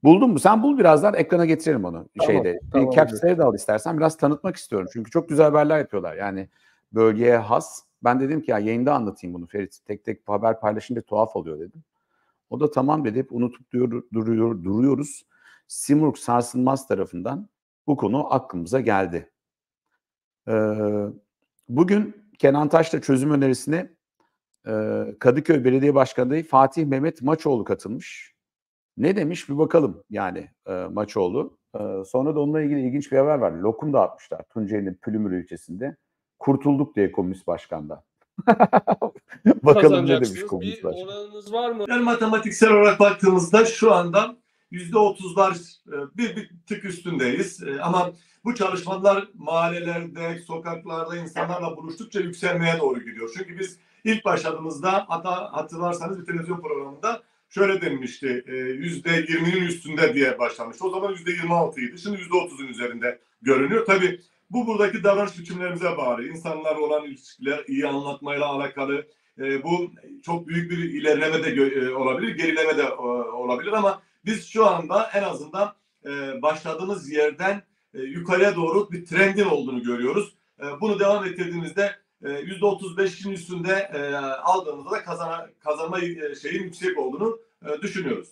Buldun mu? Sen bul birazdan ekrana getirelim onu tamam, şeyde. Tamam. Caps'leri de al istersen biraz tanıtmak istiyorum. Çünkü çok güzel haberler yapıyorlar. Yani bölgeye has. Ben dedim ki ya yayında anlatayım bunu Ferit. Tek tek haber paylaşınca tuhaf oluyor dedim. O da tamam dedi. Hep unutup duruyor, duruyor, duruyoruz. Simurg Sarsılmaz tarafından bu konu aklımıza geldi. bugün Kenan Taş'la çözüm önerisine Kadıköy Belediye Başkanı Fatih Mehmet Maçoğlu katılmış. Ne demiş bir bakalım yani e, Maçoğlu. sonra da onunla ilgili ilginç bir haber var. Lokum da atmışlar Tunceli'nin Pülümür ilçesinde. Kurtulduk diye komünist başkanda. (laughs) bakalım ne demiş komünist bir oranınız var mı? Yani matematiksel olarak baktığımızda şu anda yüzde otuzlar e, bir, bir tık üstündeyiz. E, ama bu çalışmalar mahallelerde, sokaklarda insanlarla buluştukça yükselmeye doğru gidiyor. Çünkü biz ilk başladığımızda hatta hatırlarsanız bir televizyon programında şöyle denmişti. E, yüzde yirminin üstünde diye başlamıştı. O zaman yüzde yirmi altıydı. Şimdi yüzde otuzun üzerinde görünüyor. Tabii bu buradaki davranış biçimlerimize bağlı. İnsanlar olan ilişkiler iyi anlatmayla alakalı. E, bu çok büyük bir ilerleme de e, olabilir, gerileme de e, olabilir ama biz şu anda en azından e, başladığımız yerden e, yukarıya doğru bir trendin olduğunu görüyoruz. E, bunu devam ettirdiğimizde e, yüzde %35'in üstünde e, aldığımızda da kazana, kazanma e, şeyin yüksek olduğunu e, düşünüyoruz.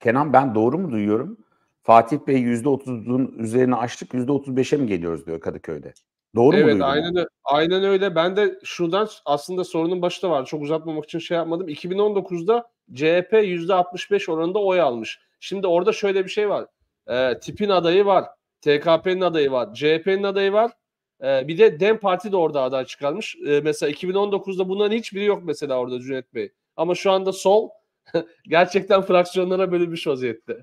Kenan ben doğru mu duyuyorum? Fatih Bey %30'un üzerine açtık %35'e mi geliyoruz diyor Kadıköy'de. Doğru evet, mu duydum? Aynen, öyle, aynen öyle. Ben de şuradan aslında sorunun başı da var. Çok uzatmamak için şey yapmadım. 2019'da CHP %65 oranında oy almış. Şimdi orada şöyle bir şey var. E, tipin adayı var. TKP'nin adayı var. CHP'nin adayı var. E, bir de DEM Parti de orada aday çıkarmış. E, mesela 2019'da bunların hiçbiri yok mesela orada Cüneyt Bey. Ama şu anda sol (laughs) gerçekten fraksiyonlara bölünmüş vaziyette.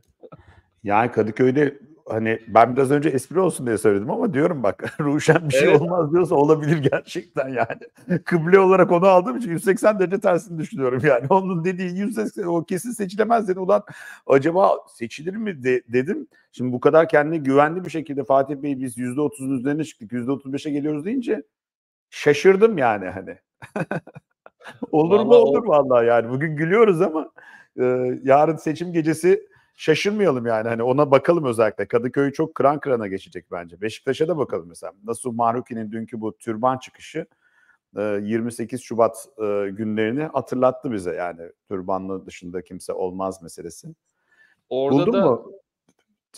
Yani Kadıköy'de hani ben biraz önce espri olsun diye söyledim ama diyorum bak (laughs) Ruşen bir şey evet. olmaz diyorsa olabilir gerçekten yani. (laughs) Kıble olarak onu aldığım için 180 derece tersini düşünüyorum yani. (laughs) Onun dediği 180 o kesin seçilemez dedi. Ulan acaba seçilir mi de, dedim. Şimdi bu kadar kendine güvenli bir şekilde Fatih Bey biz %30'un üzerine çıktık %35'e geliyoruz deyince şaşırdım yani hani. olur vallahi mu olur o... vallahi yani. Bugün gülüyoruz ama e, yarın seçim gecesi şaşırmayalım yani hani ona bakalım özellikle. Kadıköy'ü çok kıran kırana geçecek bence. Beşiktaş'a da bakalım mesela. Nasıl Mahruki'nin dünkü bu türban çıkışı 28 e, Şubat e, günlerini hatırlattı bize yani türbanlı dışında kimse olmaz meselesi. Orada Buldun da mu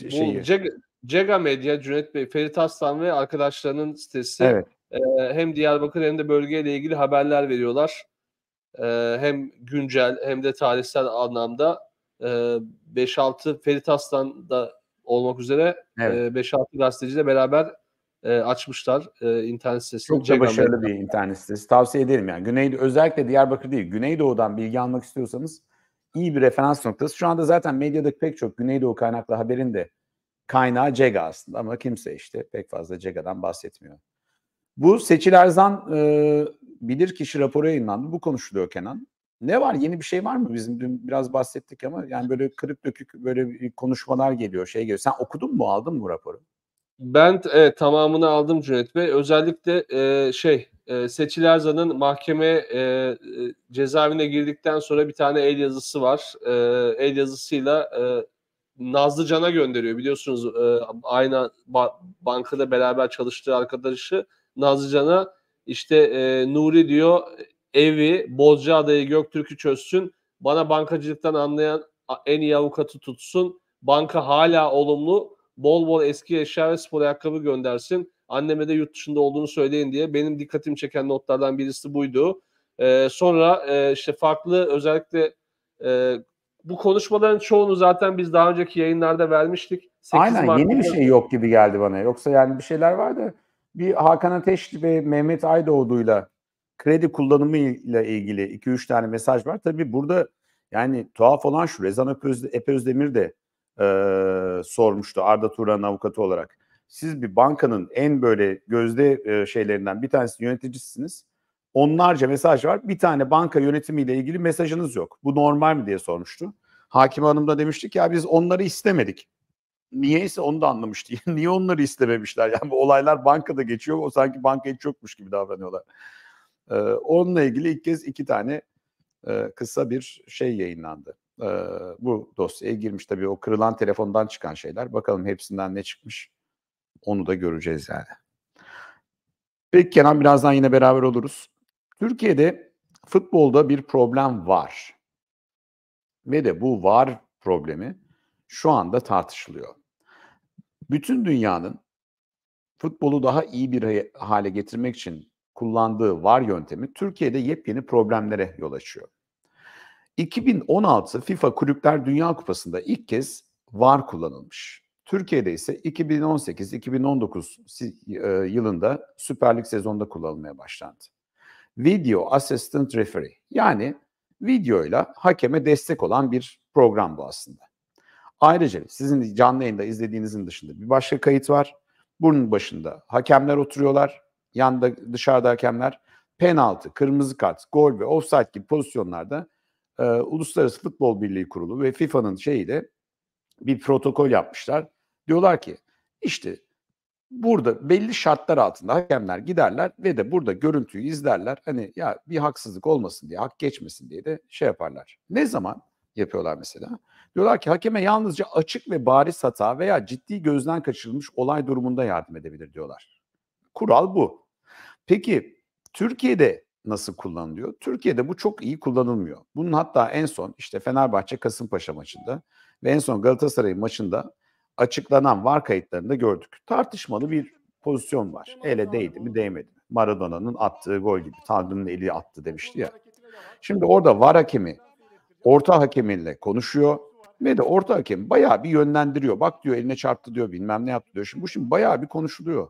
şeyi? Bu Cega, Cega Medya, Cüneyt Bey, Ferit Aslan ve arkadaşlarının sitesi evet. e, hem Diyarbakır hem de bölgeyle ilgili haberler veriyorlar. E, hem güncel hem de tarihsel anlamda 5-6 ee, Ferit Aslan da olmak üzere evet. 5-6 ee, de beraber e, açmışlar e, internet sitesini. Çok da başarılı bir internet sitesi. Tavsiye ederim yani. Güneyde özellikle Diyarbakır değil, Güneydoğu'dan bilgi almak istiyorsanız iyi bir referans noktası. Şu anda zaten medyadaki pek çok Güneydoğu kaynaklı haberin de kaynağı CEGA aslında ama kimse işte pek fazla CEGA'dan bahsetmiyor. Bu Seçil Erzan e, kişi raporu yayınlandı. Bu konuşuluyor Kenan. Ne var? Yeni bir şey var mı? Bizim dün biraz bahsettik ama yani böyle kırık dökük böyle konuşmalar geliyor, şey geliyor. Sen okudun mu, aldın mı bu raporu? Ben evet, tamamını aldım Cüneyt Bey. Özellikle e, şey e, Seçil Erzan'ın mahkeme e, e, cezaevine girdikten sonra bir tane el yazısı var. E, el yazısıyla e, Nazlı Can'a gönderiyor. Biliyorsunuz e, aynı ba- bankada beraber çalıştığı arkadaşı Nazlı Can'a işte e, Nuri diyor evi, Bozcaada'yı, Göktürk'ü çözsün. Bana bankacılıktan anlayan en iyi avukatı tutsun. Banka hala olumlu. Bol bol eski eşya ve spor ayakkabı göndersin. Anneme de yurt dışında olduğunu söyleyin diye. Benim dikkatimi çeken notlardan birisi buydu. Ee, sonra e, işte farklı özellikle e, bu konuşmaların çoğunu zaten biz daha önceki yayınlarda vermiştik. Aynen Mart'ta yeni bir şey yok gibi geldi bana. Yoksa yani bir şeyler vardı. bir Hakan Ateş ve Mehmet Aydoğdu'yla kredi kullanımı ile ilgili 2-3 tane mesaj var. Tabii burada yani tuhaf olan şu Rezan Epe Özdemir de e, sormuştu Arda Turan'ın avukatı olarak. Siz bir bankanın en böyle gözde e, şeylerinden bir tanesi yöneticisiniz. Onlarca mesaj var. Bir tane banka yönetimiyle ilgili mesajınız yok. Bu normal mi diye sormuştu. Hakim Hanım da demişti ki ya biz onları istemedik. Niyeyse onu da anlamıştı. (laughs) Niye onları istememişler? Yani bu olaylar bankada geçiyor. O sanki bankayı çokmuş gibi davranıyorlar. Ee, onunla ilgili ilk kez iki tane e, kısa bir şey yayınlandı. Ee, bu dosyaya girmiş tabii o kırılan telefondan çıkan şeyler. Bakalım hepsinden ne çıkmış onu da göreceğiz yani. Peki Kenan birazdan yine beraber oluruz. Türkiye'de futbolda bir problem var. Ve de bu var problemi şu anda tartışılıyor. Bütün dünyanın futbolu daha iyi bir hale getirmek için kullandığı var yöntemi Türkiye'de yepyeni problemlere yol açıyor. 2016 FIFA Kulüpler Dünya Kupası'nda ilk kez var kullanılmış. Türkiye'de ise 2018-2019 e, yılında Süper Lig sezonunda kullanılmaya başlandı. Video Assistant Referee yani videoyla hakeme destek olan bir program bu aslında. Ayrıca sizin canlı yayında izlediğinizin dışında bir başka kayıt var. Bunun başında hakemler oturuyorlar Yanda dışarıda hakemler penaltı, kırmızı kart, gol ve offside gibi pozisyonlarda e, Uluslararası Futbol Birliği Kurulu ve FIFA'nın şeyiyle bir protokol yapmışlar. Diyorlar ki işte burada belli şartlar altında hakemler giderler ve de burada görüntüyü izlerler. Hani ya bir haksızlık olmasın diye, hak geçmesin diye de şey yaparlar. Ne zaman yapıyorlar mesela? Diyorlar ki hakeme yalnızca açık ve bariz hata veya ciddi gözden kaçırılmış olay durumunda yardım edebilir diyorlar. Kural bu. Peki Türkiye'de nasıl kullanılıyor? Türkiye'de bu çok iyi kullanılmıyor. Bunun hatta en son işte Fenerbahçe Kasımpaşa maçında ve en son Galatasaray maçında açıklanan var kayıtlarında gördük. Tartışmalı bir pozisyon var. Ele değdi mi değmedi mi? Maradona'nın attığı gol gibi. Tanrı'nın eli attı demişti ya. Şimdi orada var hakemi orta hakeminle konuşuyor ve de orta hakem bayağı bir yönlendiriyor. Bak diyor eline çarptı diyor bilmem ne yaptı diyor. Şimdi bu şimdi bayağı bir konuşuluyor.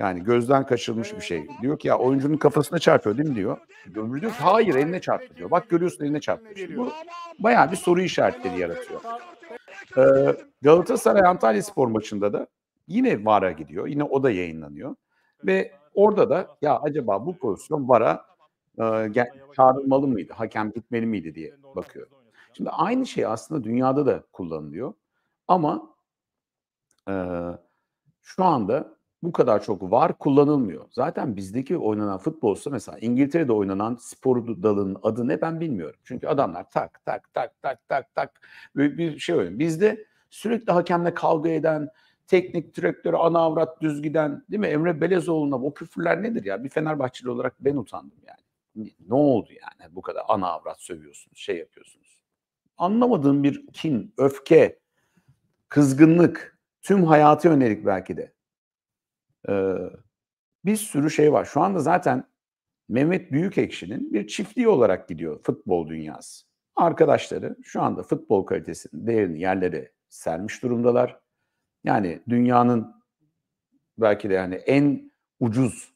Yani gözden kaçırılmış bir şey. Diyor ki ya oyuncunun kafasına çarpıyor değil mi diyor. Öbürü diyor ki hayır eline çarptı diyor. Bak görüyorsun eline çarptı. Şimdi bu bayağı bir soru işaretleri yaratıyor. Ee, Galatasaray Antalya Spor maçında da yine VAR'a gidiyor. Yine o da yayınlanıyor. Ve orada da ya acaba bu pozisyon VAR'a e, gel, çağrılmalı mıydı? Hakem gitmeli miydi diye bakıyor. Şimdi aynı şey aslında dünyada da kullanılıyor. Ama e, şu anda bu kadar çok var kullanılmıyor. Zaten bizdeki oynanan futbolsa mesela İngiltere'de oynanan spor dalının adı ne ben bilmiyorum. Çünkü adamlar tak tak tak tak tak tak böyle bir şey oynuyor. Bizde sürekli hakemle kavga eden, teknik direktörü ana avrat düz giden değil mi Emre Belezoğlu'na o küfürler nedir ya? Bir Fenerbahçeli olarak ben utandım yani. Ne oldu yani bu kadar ana avrat sövüyorsunuz, şey yapıyorsunuz. Anlamadığım bir kin, öfke, kızgınlık, tüm hayatı yönelik belki de bir sürü şey var. Şu anda zaten Mehmet Büyükekşi'nin bir çiftliği olarak gidiyor futbol dünyası. Arkadaşları şu anda futbol kalitesinin değerini yerlere sermiş durumdalar. Yani dünyanın belki de yani en ucuz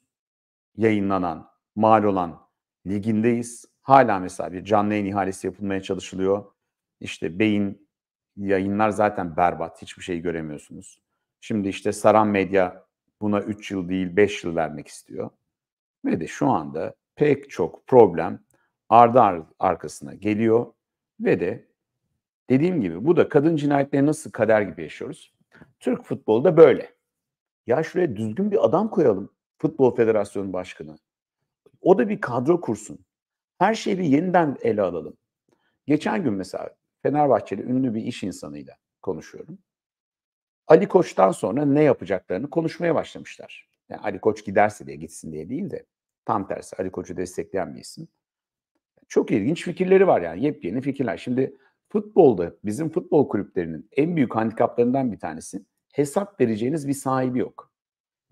yayınlanan, mal olan ligindeyiz. Hala mesela bir canlı yayın ihalesi yapılmaya çalışılıyor. İşte beyin yayınlar zaten berbat. Hiçbir şey göremiyorsunuz. Şimdi işte Saran Medya buna 3 yıl değil 5 yıl vermek istiyor. Ve de şu anda pek çok problem ardı ar arkasına geliyor ve de dediğim gibi bu da kadın cinayetleri nasıl kader gibi yaşıyoruz. Türk futbolda böyle. Ya şuraya düzgün bir adam koyalım. Futbol Federasyonu Başkanı. O da bir kadro kursun. Her şeyi bir yeniden ele alalım. Geçen gün mesela Fenerbahçeli ünlü bir iş insanıyla konuşuyorum. Ali Koç'tan sonra ne yapacaklarını konuşmaya başlamışlar. Yani Ali Koç giderse diye gitsin diye değil de tam tersi Ali Koç'u destekleyen bir isim. Çok ilginç fikirleri var yani yepyeni fikirler. Şimdi futbolda bizim futbol kulüplerinin en büyük handikaplarından bir tanesi hesap vereceğiniz bir sahibi yok.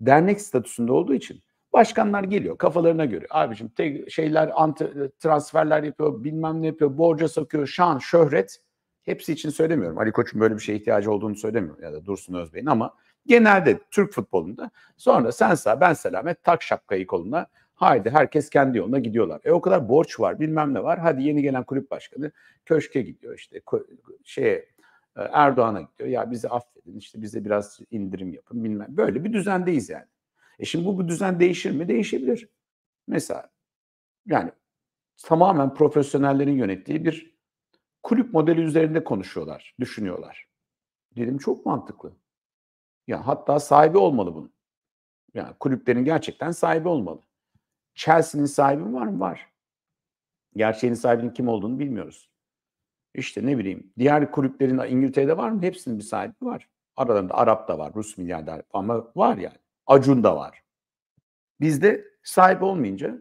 Dernek statüsünde olduğu için başkanlar geliyor kafalarına göre. Abicim te- şeyler anti transferler yapıyor, bilmem ne yapıyor, borca sokuyor, şan, şöhret hepsi için söylemiyorum. Ali Koç'un böyle bir şeye ihtiyacı olduğunu söylemiyorum ya da Dursun Özbey'in ama genelde Türk futbolunda sonra sen sağ ben selamet tak şapkayı koluna haydi herkes kendi yoluna gidiyorlar. E o kadar borç var bilmem ne var hadi yeni gelen kulüp başkanı köşke gidiyor işte şeye e, Erdoğan'a gidiyor ya bizi affedin işte bize biraz indirim yapın bilmem böyle bir düzendeyiz yani. E şimdi bu, bu düzen değişir mi? Değişebilir. Mesela yani tamamen profesyonellerin yönettiği bir kulüp modeli üzerinde konuşuyorlar, düşünüyorlar. Dedim çok mantıklı. Ya yani hatta sahibi olmalı bunun. Yani kulüplerin gerçekten sahibi olmalı. Chelsea'nin sahibi var mı? Var. Gerçeğin sahibinin kim olduğunu bilmiyoruz. İşte ne bileyim diğer kulüplerin İngiltere'de var mı? Hepsinin bir sahibi var. Aralarında Arap da var, Rus milyarder ama var yani. Acun da var. Bizde sahip olmayınca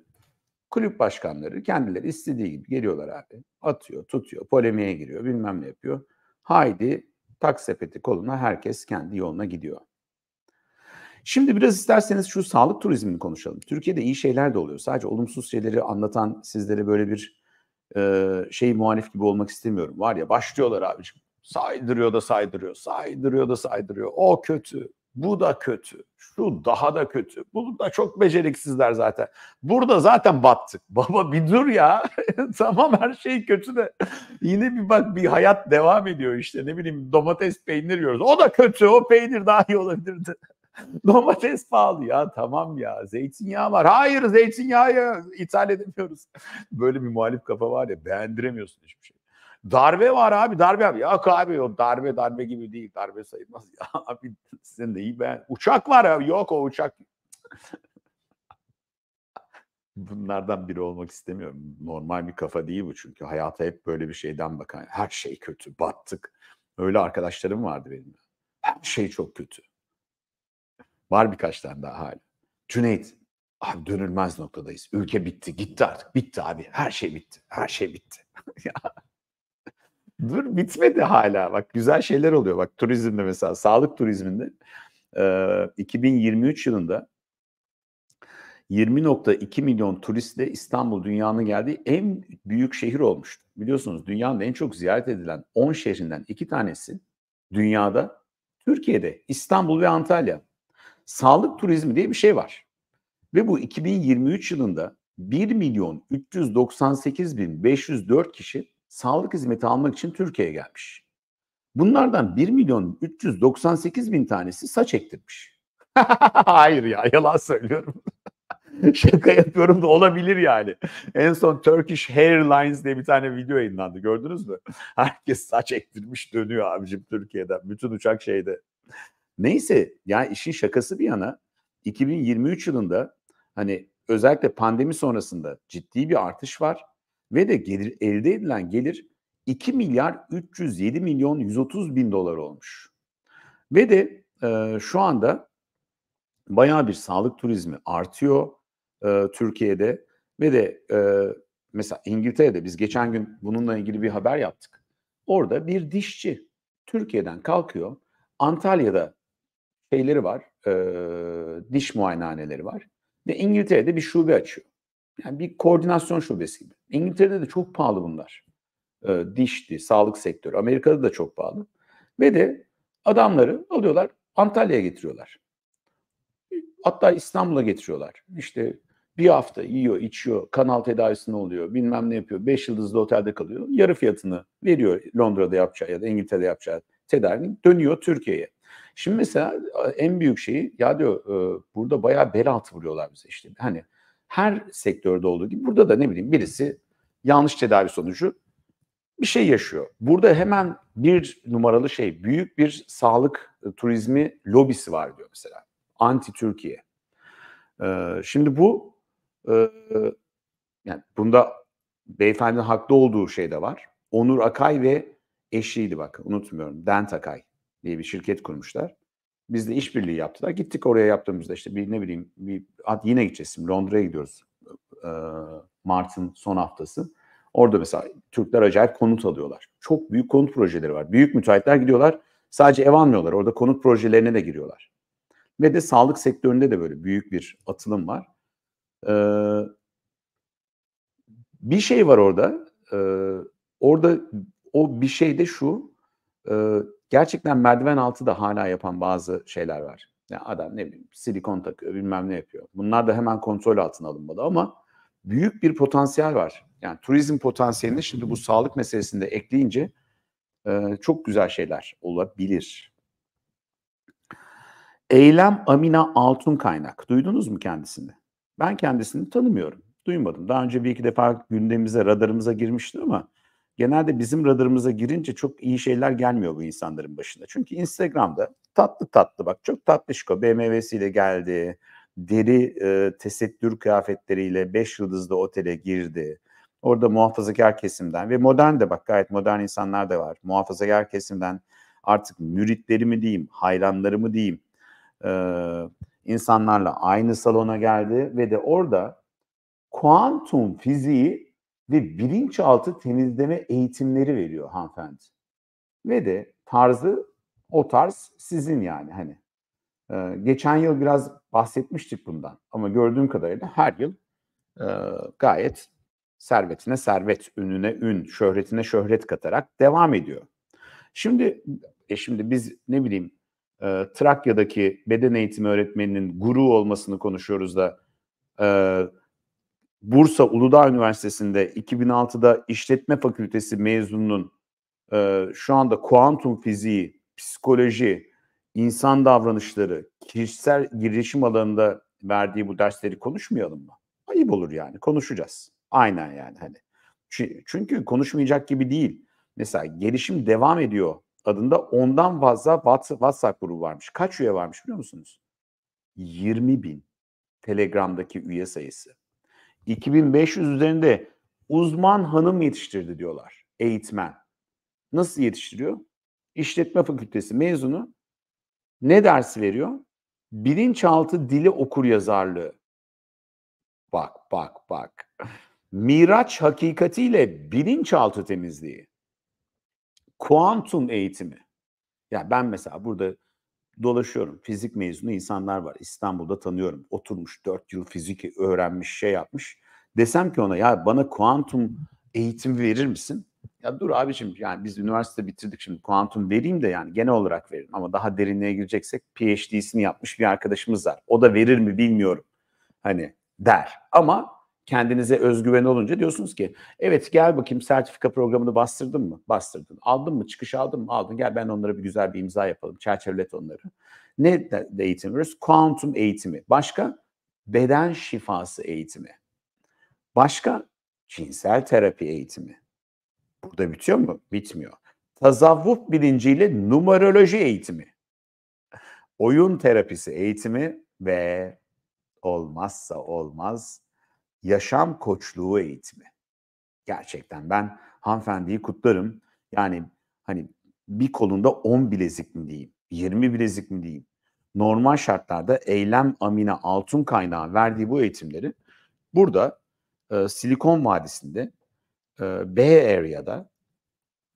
Kulüp başkanları kendileri istediği gibi geliyorlar abi. Atıyor, tutuyor, polemiğe giriyor, bilmem ne yapıyor. Haydi tak sepeti koluna herkes kendi yoluna gidiyor. Şimdi biraz isterseniz şu sağlık turizmini konuşalım. Türkiye'de iyi şeyler de oluyor. Sadece olumsuz şeyleri anlatan sizlere böyle bir e, şey muhalif gibi olmak istemiyorum. Var ya başlıyorlar abiciğim. Saydırıyor da saydırıyor, saydırıyor da saydırıyor. O kötü, bu da kötü. Şu daha da kötü. Bu da çok beceriksizler zaten. Burada zaten battık. (laughs) Baba bir dur ya. (laughs) tamam her şey kötü de. Yine bir bak bir hayat devam ediyor işte. Ne bileyim domates peynir yiyoruz. O da kötü. O peynir daha iyi olabilirdi. (laughs) Domates pahalı ya tamam ya zeytinyağı var. Hayır zeytinyağı ithal edemiyoruz. Böyle bir muhalif kafa var ya beğendiremiyorsun hiçbir şey. Darbe var abi darbe abi. Yok abi o darbe darbe gibi değil. Darbe sayılmaz. Ya (laughs) abi sen de iyi ben. Uçak var abi. Yok o uçak. Bunlardan biri olmak istemiyorum. Normal bir kafa değil bu çünkü. Hayata hep böyle bir şeyden bakan. Her şey kötü. Battık. Öyle arkadaşlarım vardı benim. Her şey çok kötü. Var birkaç tane daha hala. Cüneyt Abi dönülmez noktadayız. Ülke bitti. Gitti artık. Bitti abi. Her şey bitti. Her şey bitti. (laughs) Dur bitmedi hala. Bak güzel şeyler oluyor. Bak turizmde mesela sağlık turizminde e, 2023 yılında 20.2 milyon turistle İstanbul dünyanın geldiği en büyük şehir olmuştu. Biliyorsunuz dünyanın en çok ziyaret edilen 10 şehrinden iki tanesi dünyada Türkiye'de İstanbul ve Antalya. Sağlık turizmi diye bir şey var. Ve bu 2023 yılında 1 milyon 398 bin 504 kişi sağlık hizmeti almak için Türkiye'ye gelmiş. Bunlardan 1 milyon 398 bin tanesi saç ektirmiş. (laughs) Hayır ya yalan söylüyorum. (laughs) Şaka yapıyorum da olabilir yani. En son Turkish Hairlines diye bir tane video yayınlandı gördünüz mü? (laughs) Herkes saç ektirmiş dönüyor abicim Türkiye'den. Bütün uçak şeyde. Neyse yani işin şakası bir yana 2023 yılında hani özellikle pandemi sonrasında ciddi bir artış var ve de gelir, elde edilen gelir 2 milyar 307 milyon 130 bin dolar olmuş. Ve de e, şu anda bayağı bir sağlık turizmi artıyor e, Türkiye'de ve de e, mesela İngiltere'de biz geçen gün bununla ilgili bir haber yaptık. Orada bir dişçi Türkiye'den kalkıyor. Antalya'da şeyleri var, e, diş muayenehaneleri var ve İngiltere'de bir şube açıyor. Yani bir koordinasyon şubesi gibi. İngiltere'de de çok pahalı bunlar. E, dişti, sağlık sektörü. Amerika'da da çok pahalı. Ve de adamları alıyorlar Antalya'ya getiriyorlar. Hatta İstanbul'a getiriyorlar. İşte bir hafta yiyor, içiyor, kanal tedavisi ne oluyor, bilmem ne yapıyor. Beş yıldızlı otelde kalıyor. Yarı fiyatını veriyor Londra'da yapacağı ya da İngiltere'de yapacağı tedavinin. Dönüyor Türkiye'ye. Şimdi mesela e, en büyük şeyi ya diyor e, burada bayağı bel altı vuruyorlar bize işte. Hani her sektörde olduğu gibi burada da ne bileyim birisi yanlış tedavi sonucu bir şey yaşıyor. Burada hemen bir numaralı şey büyük bir sağlık e, turizmi lobisi var diyor mesela. Anti Türkiye. Ee, şimdi bu e, yani bunda beyefendinin haklı olduğu şey de var. Onur Akay ve eşiydi bak unutmuyorum. Dent Akay diye bir şirket kurmuşlar bizle işbirliği yaptılar. Gittik oraya yaptığımızda işte bir ne bileyim bir yine gideceğiz. Londra'ya gidiyoruz. E, Mart'ın son haftası. Orada mesela Türkler acayip konut alıyorlar. Çok büyük konut projeleri var. Büyük müteahhitler gidiyorlar. Sadece ev almıyorlar. Orada konut projelerine de giriyorlar. Ve de sağlık sektöründe de böyle büyük bir atılım var. E, bir şey var orada. E, orada o bir şey de şu. Gerçekten merdiven altı da hala yapan bazı şeyler var. Yani adam ne bileyim silikon takıyor bilmem ne yapıyor. Bunlar da hemen kontrol altına alınmalı ama büyük bir potansiyel var. Yani turizm potansiyelini şimdi bu sağlık meselesinde ekleyince e, çok güzel şeyler olabilir. Eylem Amina Altun Kaynak. Duydunuz mu kendisini? Ben kendisini tanımıyorum. Duymadım. Daha önce bir iki defa gündemimize, radarımıza girmişti ama genelde bizim radarımıza girince çok iyi şeyler gelmiyor bu insanların başında. Çünkü Instagram'da tatlı tatlı bak çok tatlışko BMW'siyle geldi, deri e, tesettür kıyafetleriyle 5 yıldızlı otele girdi. Orada muhafazakar kesimden ve modern de bak gayet modern insanlar da var. Muhafazakar kesimden artık müritleri mi diyeyim, hayranları mı diyeyim e, insanlarla aynı salona geldi ve de orada kuantum fiziği ve bilinçaltı temizleme eğitimleri veriyor hanımefendi. Ve de tarzı o tarz sizin yani hani. Ee, geçen yıl biraz bahsetmiştik bundan ama gördüğüm kadarıyla her yıl e, gayet servetine servet, ününe ün, şöhretine şöhret katarak devam ediyor. Şimdi e şimdi biz ne bileyim e, Trakya'daki beden eğitimi öğretmeninin guru olmasını konuşuyoruz da e, Bursa Uludağ Üniversitesi'nde 2006'da işletme fakültesi mezununun e, şu anda kuantum fiziği, psikoloji, insan davranışları, kişisel girişim alanında verdiği bu dersleri konuşmayalım mı? Ayıp olur yani konuşacağız. Aynen yani hani. Çünkü konuşmayacak gibi değil. Mesela gelişim devam ediyor adında ondan fazla WhatsApp grubu varmış. Kaç üye varmış biliyor musunuz? 20 bin Telegram'daki üye sayısı. 2500 üzerinde uzman hanım yetiştirdi diyorlar. Eğitmen. Nasıl yetiştiriyor? İşletme fakültesi mezunu ne dersi veriyor? Bilinçaltı dili okur yazarlığı. Bak bak bak. Miraç hakikatiyle bilinçaltı temizliği. Kuantum eğitimi. Ya ben mesela burada dolaşıyorum. Fizik mezunu insanlar var. İstanbul'da tanıyorum. Oturmuş 4 yıl fiziki öğrenmiş, şey yapmış. Desem ki ona ya bana kuantum eğitim verir misin? Ya dur abicim yani biz üniversite bitirdik şimdi kuantum vereyim de yani genel olarak veririm ama daha derinliğe gireceksek PhD'sini yapmış bir arkadaşımız var. O da verir mi bilmiyorum. Hani der. Ama kendinize özgüven olunca diyorsunuz ki evet gel bakayım sertifika programını bastırdın mı? Bastırdın. Aldın mı? Çıkış aldın mı? Aldın. Gel ben onlara bir güzel bir imza yapalım. Çerçevelet onları. Ne de eğitim veriyoruz? Kuantum eğitimi. Başka? Beden şifası eğitimi. Başka? Cinsel terapi eğitimi. Burada bitiyor mu? Bitmiyor. Tazavvuf bilinciyle numaroloji eğitimi. Oyun terapisi eğitimi ve olmazsa olmaz yaşam koçluğu eğitimi. Gerçekten ben hanımefendiyi kutlarım. Yani hani bir kolunda 10 bilezik mi diyeyim, 20 bilezik mi diyeyim. Normal şartlarda Eylem Amine Altun kaynağı verdiği bu eğitimleri burada e, Silikon Vadisi'nde e, Bay Area'da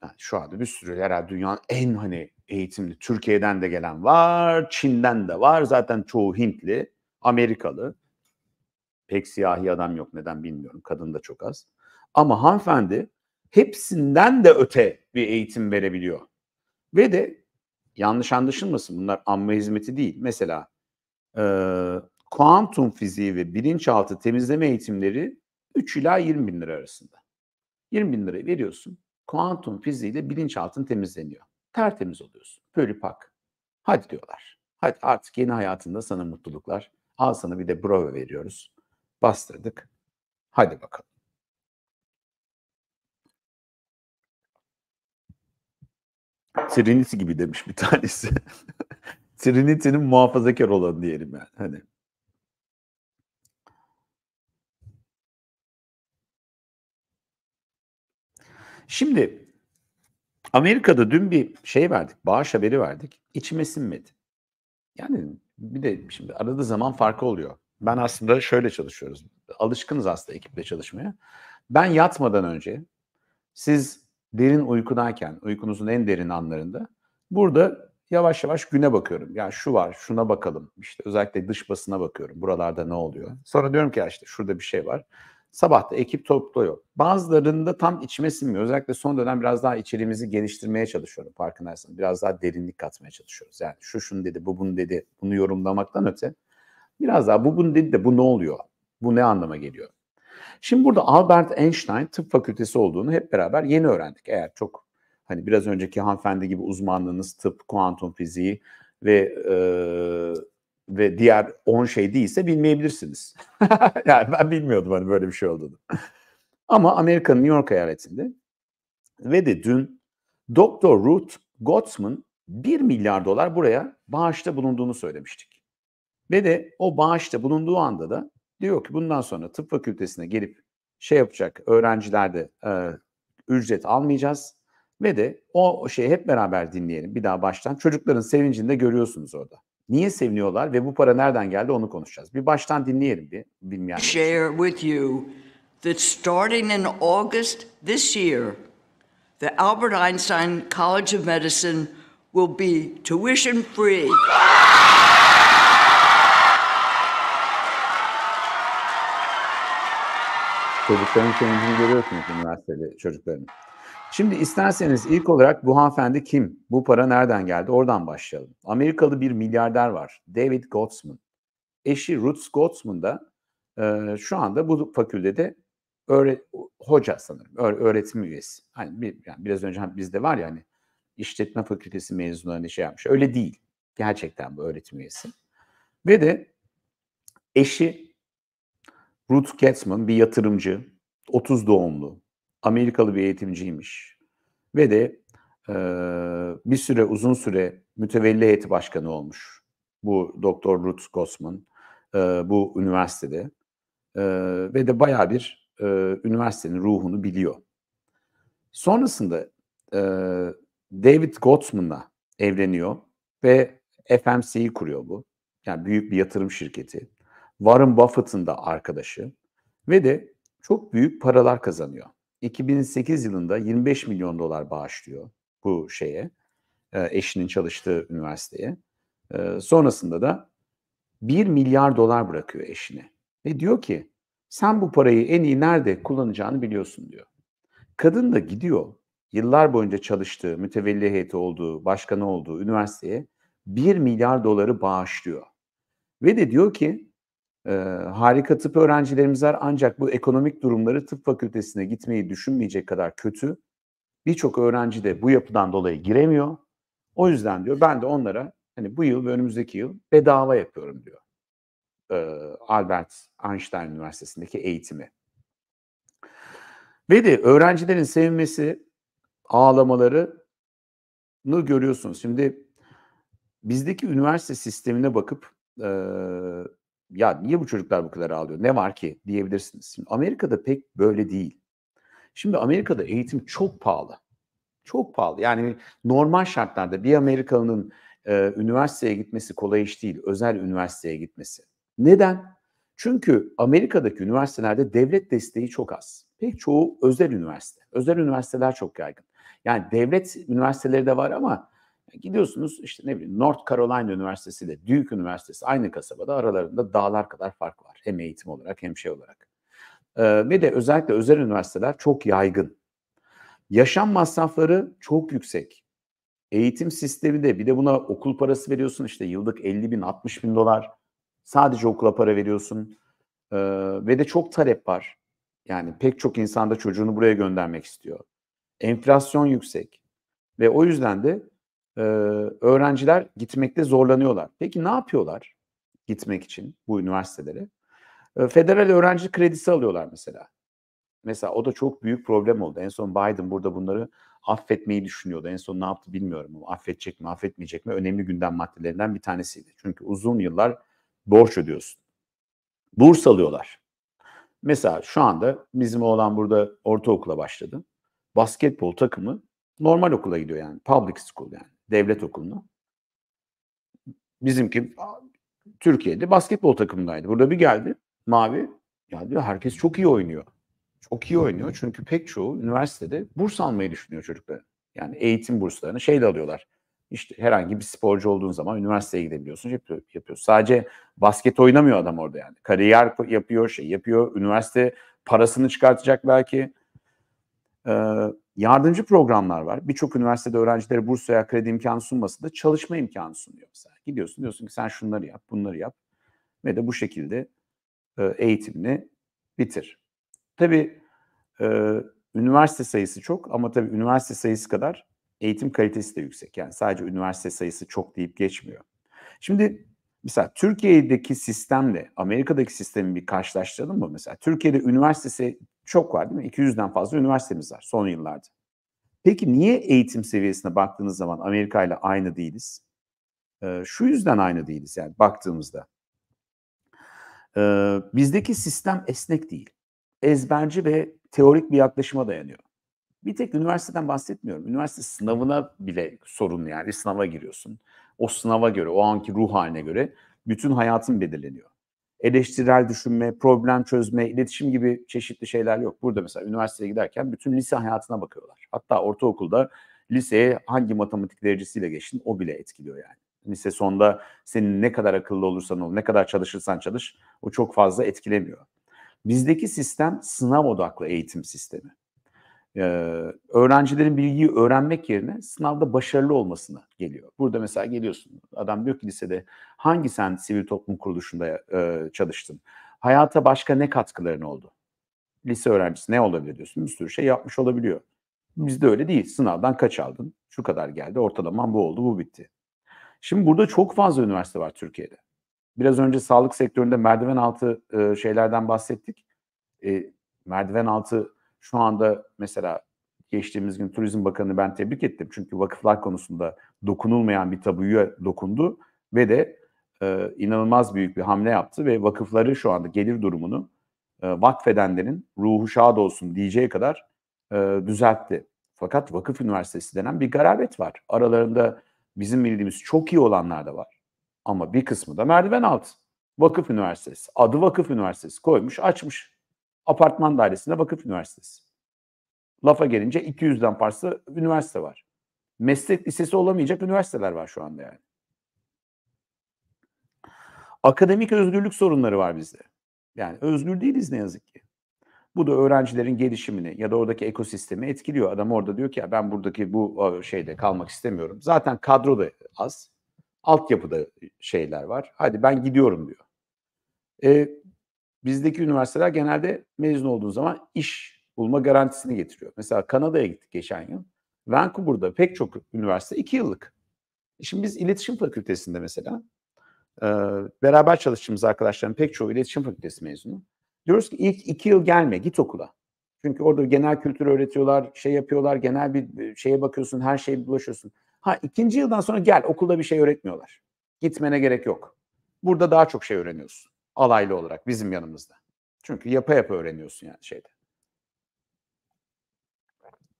yani şu anda bir sürü herhalde dünyanın en hani eğitimli Türkiye'den de gelen var, Çin'den de var. Zaten çoğu Hintli, Amerikalı. Pek siyahi adam yok neden bilmiyorum. Kadın da çok az. Ama hanımefendi hepsinden de öte bir eğitim verebiliyor. Ve de yanlış anlaşılmasın bunlar anma hizmeti değil. Mesela e, kuantum fiziği ve bilinçaltı temizleme eğitimleri 3 ila 20 bin lira arasında. 20 bin lirayı veriyorsun. Kuantum fiziğiyle bilinçaltın temizleniyor. Tertemiz oluyorsun. böyle pak Hadi diyorlar. Hadi artık yeni hayatında sana mutluluklar. Al sana bir de bravo veriyoruz bastırdık. Hadi bakalım. Trinity gibi demiş bir tanesi. (laughs) Trinity'nin muhafazakar olanı diyelim yani. Hani Şimdi Amerika'da dün bir şey verdik, bağış haberi verdik. İçime sinmedi. Yani bir de şimdi arada zaman farkı oluyor. Ben aslında şöyle çalışıyoruz. Alışkınız aslında ekiple çalışmaya. Ben yatmadan önce siz derin uykudayken, uykunuzun en derin anlarında burada yavaş yavaş güne bakıyorum. Yani şu var, şuna bakalım. İşte özellikle dış basına bakıyorum. Buralarda ne oluyor? Sonra diyorum ki ya işte şurada bir şey var. Sabahta ekip topluyor. Bazılarında tam içime sinmiyor. Özellikle son dönem biraz daha içeriğimizi geliştirmeye çalışıyorum farkındaysan. Biraz daha derinlik katmaya çalışıyoruz. Yani şu şunu dedi, bu bunu dedi. Bunu yorumlamaktan öte Biraz daha bu bunu dedi de bu ne oluyor? Bu ne anlama geliyor? Şimdi burada Albert Einstein tıp fakültesi olduğunu hep beraber yeni öğrendik. Eğer çok hani biraz önceki hanımefendi gibi uzmanlığınız tıp, kuantum fiziği ve e, ve diğer 10 şey değilse bilmeyebilirsiniz. (laughs) yani ben bilmiyordum hani böyle bir şey olduğunu. Ama Amerika'nın New York eyaletinde ve de dün Dr. Ruth Gottsman 1 milyar dolar buraya bağışta bulunduğunu söylemiştik. Ve de o bağışta bulunduğu anda da diyor ki bundan sonra tıp fakültesine gelip şey yapacak öğrencilerde e, ücret almayacağız ve de o şeyi hep beraber dinleyelim bir daha baştan. Çocukların sevincini de görüyorsunuz orada. Niye seviniyorlar ve bu para nereden geldi onu konuşacağız. Bir baştan dinleyelim bir bilmeyen. Share with you that starting in August this year the Albert Einstein College of Medicine will be tuition free. Çocukların sonucunu görüyorsunuz üniversitede çocuklarını? Şimdi isterseniz ilk olarak bu hanımefendi kim? Bu para nereden geldi? Oradan başlayalım. Amerikalı bir milyarder var. David Gottsman. Eşi Ruth Gottsman da e, şu anda bu fakültede öğret hoca sanırım. Öğ- öğretim üyesi. Hani bir, yani biraz önce hani bizde var ya hani işletme fakültesi mezunu hani şey yapmış. Öyle değil. Gerçekten bu öğretim üyesi. Ve de eşi Ruth Katzman bir yatırımcı, 30 doğumlu, Amerikalı bir eğitimciymiş ve de e, bir süre uzun süre mütevelli heyeti başkanı olmuş. Bu Doktor Ruth Gossman e, bu üniversitede e, ve de baya bir e, üniversitenin ruhunu biliyor. Sonrasında e, David Gottman'la evleniyor ve FMC'yi kuruyor bu. Yani büyük bir yatırım şirketi. Warren Buffett'ın da arkadaşı ve de çok büyük paralar kazanıyor. 2008 yılında 25 milyon dolar bağışlıyor bu şeye, e, eşinin çalıştığı üniversiteye. E, sonrasında da 1 milyar dolar bırakıyor eşine. Ve diyor ki sen bu parayı en iyi nerede kullanacağını biliyorsun diyor. Kadın da gidiyor yıllar boyunca çalıştığı, mütevelli heyeti olduğu, başkanı olduğu üniversiteye 1 milyar doları bağışlıyor. Ve de diyor ki ee, harika tıp öğrencilerimiz var ancak bu ekonomik durumları tıp fakültesine gitmeyi düşünmeyecek kadar kötü. Birçok öğrenci de bu yapıdan dolayı giremiyor. O yüzden diyor ben de onlara hani bu yıl ve önümüzdeki yıl bedava yapıyorum diyor. E, Albert Einstein Üniversitesi'ndeki eğitimi. Ve de öğrencilerin sevinmesi, ağlamaları, ağlamalarını görüyorsunuz. Şimdi bizdeki üniversite sistemine bakıp e, ya niye bu çocuklar bu kadar ağlıyor? Ne var ki diyebilirsiniz. Şimdi Amerika'da pek böyle değil. Şimdi Amerika'da eğitim çok pahalı. Çok pahalı. Yani normal şartlarda bir Amerikalı'nın e, üniversiteye gitmesi kolay iş değil. Özel üniversiteye gitmesi. Neden? Çünkü Amerika'daki üniversitelerde devlet desteği çok az. Pek çoğu özel üniversite. Özel üniversiteler çok yaygın. Yani devlet üniversiteleri de var ama Gidiyorsunuz işte ne bileyim North Carolina Üniversitesi ile Duke Üniversitesi aynı kasabada aralarında dağlar kadar fark var. Hem eğitim olarak hem şey olarak. Ee, ve de özellikle özel üniversiteler çok yaygın. Yaşam masrafları çok yüksek. Eğitim sistemi de bir de buna okul parası veriyorsun işte yıllık 50 bin 60 bin dolar. Sadece okula para veriyorsun. Ee, ve de çok talep var. Yani pek çok insanda çocuğunu buraya göndermek istiyor. Enflasyon yüksek. Ve o yüzden de öğrenciler gitmekte zorlanıyorlar. Peki ne yapıyorlar gitmek için bu üniversitelere? federal öğrenci kredisi alıyorlar mesela. Mesela o da çok büyük problem oldu. En son Biden burada bunları affetmeyi düşünüyordu. En son ne yaptı bilmiyorum ama affedecek mi affetmeyecek mi önemli gündem maddelerinden bir tanesiydi. Çünkü uzun yıllar borç ödüyorsun. Burs alıyorlar. Mesela şu anda bizim oğlan burada ortaokula başladı. Basketbol takımı normal okula gidiyor yani public school yani devlet okulunu. Bizimki Türkiye'de basketbol takımındaydı. Burada bir geldi mavi. Ya diyor herkes çok iyi oynuyor. Çok iyi oynuyor çünkü pek çoğu üniversitede burs almayı düşünüyor çocuklar. Yani eğitim burslarını şey de alıyorlar. İşte herhangi bir sporcu olduğun zaman üniversiteye gidebiliyorsun, yapıyor, yapıyor. Sadece basket oynamıyor adam orada yani. Kariyer yapıyor, şey yapıyor. Üniversite parasını çıkartacak belki. Ee, Yardımcı programlar var. Birçok üniversitede öğrencilere burs veya kredi imkanı sunması da çalışma imkanı sunuyor. Mesela gidiyorsun diyorsun ki sen şunları yap, bunları yap ve de bu şekilde e, eğitimini bitir. Tabii e, üniversite sayısı çok ama tabii üniversite sayısı kadar eğitim kalitesi de yüksek. Yani sadece üniversite sayısı çok deyip geçmiyor. Şimdi mesela Türkiye'deki sistemle Amerika'daki sistemi bir karşılaştıralım mı? Mesela Türkiye'de üniversite çok var değil mi? 200'den fazla üniversitemiz var son yıllarda. Peki niye eğitim seviyesine baktığınız zaman Amerika ile aynı değiliz? Ee, şu yüzden aynı değiliz yani baktığımızda. Ee, bizdeki sistem esnek değil. Ezberci ve teorik bir yaklaşıma dayanıyor. Bir tek üniversiteden bahsetmiyorum. Üniversite sınavına bile sorun yani. Sınava giriyorsun. O sınava göre, o anki ruh haline göre bütün hayatın belirleniyor eleştirel düşünme, problem çözme, iletişim gibi çeşitli şeyler yok. Burada mesela üniversiteye giderken bütün lise hayatına bakıyorlar. Hatta ortaokulda liseye hangi matematik derecesiyle geçtin o bile etkiliyor yani. Lise sonda senin ne kadar akıllı olursan ol, ne kadar çalışırsan çalış o çok fazla etkilemiyor. Bizdeki sistem sınav odaklı eğitim sistemi e, öğrencilerin bilgiyi öğrenmek yerine sınavda başarılı olmasına geliyor. Burada mesela geliyorsun adam diyor ki lisede hangi sen sivil toplum kuruluşunda e, çalıştın? Hayata başka ne katkıların oldu? Lise öğrencisi ne olabilir diyorsun bir sürü şey yapmış olabiliyor. Bizde öyle değil sınavdan kaç aldın şu kadar geldi ortalaman bu oldu bu bitti. Şimdi burada çok fazla üniversite var Türkiye'de. Biraz önce sağlık sektöründe merdiven altı e, şeylerden bahsettik. E, merdiven altı şu anda mesela geçtiğimiz gün Turizm Bakanı'nı ben tebrik ettim. Çünkü vakıflar konusunda dokunulmayan bir tabuya dokundu ve de e, inanılmaz büyük bir hamle yaptı ve vakıfları şu anda gelir durumunu e, vakfedenlerin ruhu şad olsun diyeceği kadar e, düzeltti. Fakat vakıf üniversitesi denen bir garabet var. Aralarında bizim bildiğimiz çok iyi olanlar da var. Ama bir kısmı da merdiven altı. Vakıf üniversitesi. Adı vakıf üniversitesi koymuş açmış. Apartman dairesinde vakıf üniversitesi. Lafa gelince 200'den fazla üniversite var. Meslek lisesi olamayacak üniversiteler var şu anda yani. Akademik özgürlük sorunları var bizde. Yani özgür değiliz ne yazık ki. Bu da öğrencilerin gelişimini ya da oradaki ekosistemi etkiliyor. Adam orada diyor ki ya ben buradaki bu şeyde kalmak istemiyorum. Zaten kadro da az. Altyapıda şeyler var. Hadi ben gidiyorum diyor. E, bizdeki üniversiteler genelde mezun olduğun zaman iş bulma garantisini getiriyor. Mesela Kanada'ya gittik geçen yıl. Vancouver'da pek çok üniversite iki yıllık. Şimdi biz iletişim fakültesinde mesela beraber çalıştığımız arkadaşların pek çoğu iletişim fakültesi mezunu. Diyoruz ki ilk iki yıl gelme git okula. Çünkü orada genel kültür öğretiyorlar, şey yapıyorlar, genel bir şeye bakıyorsun, her şeye bulaşıyorsun. Ha ikinci yıldan sonra gel okulda bir şey öğretmiyorlar. Gitmene gerek yok. Burada daha çok şey öğreniyorsun alaylı olarak bizim yanımızda. Çünkü yapa yapa öğreniyorsun yani şeyde.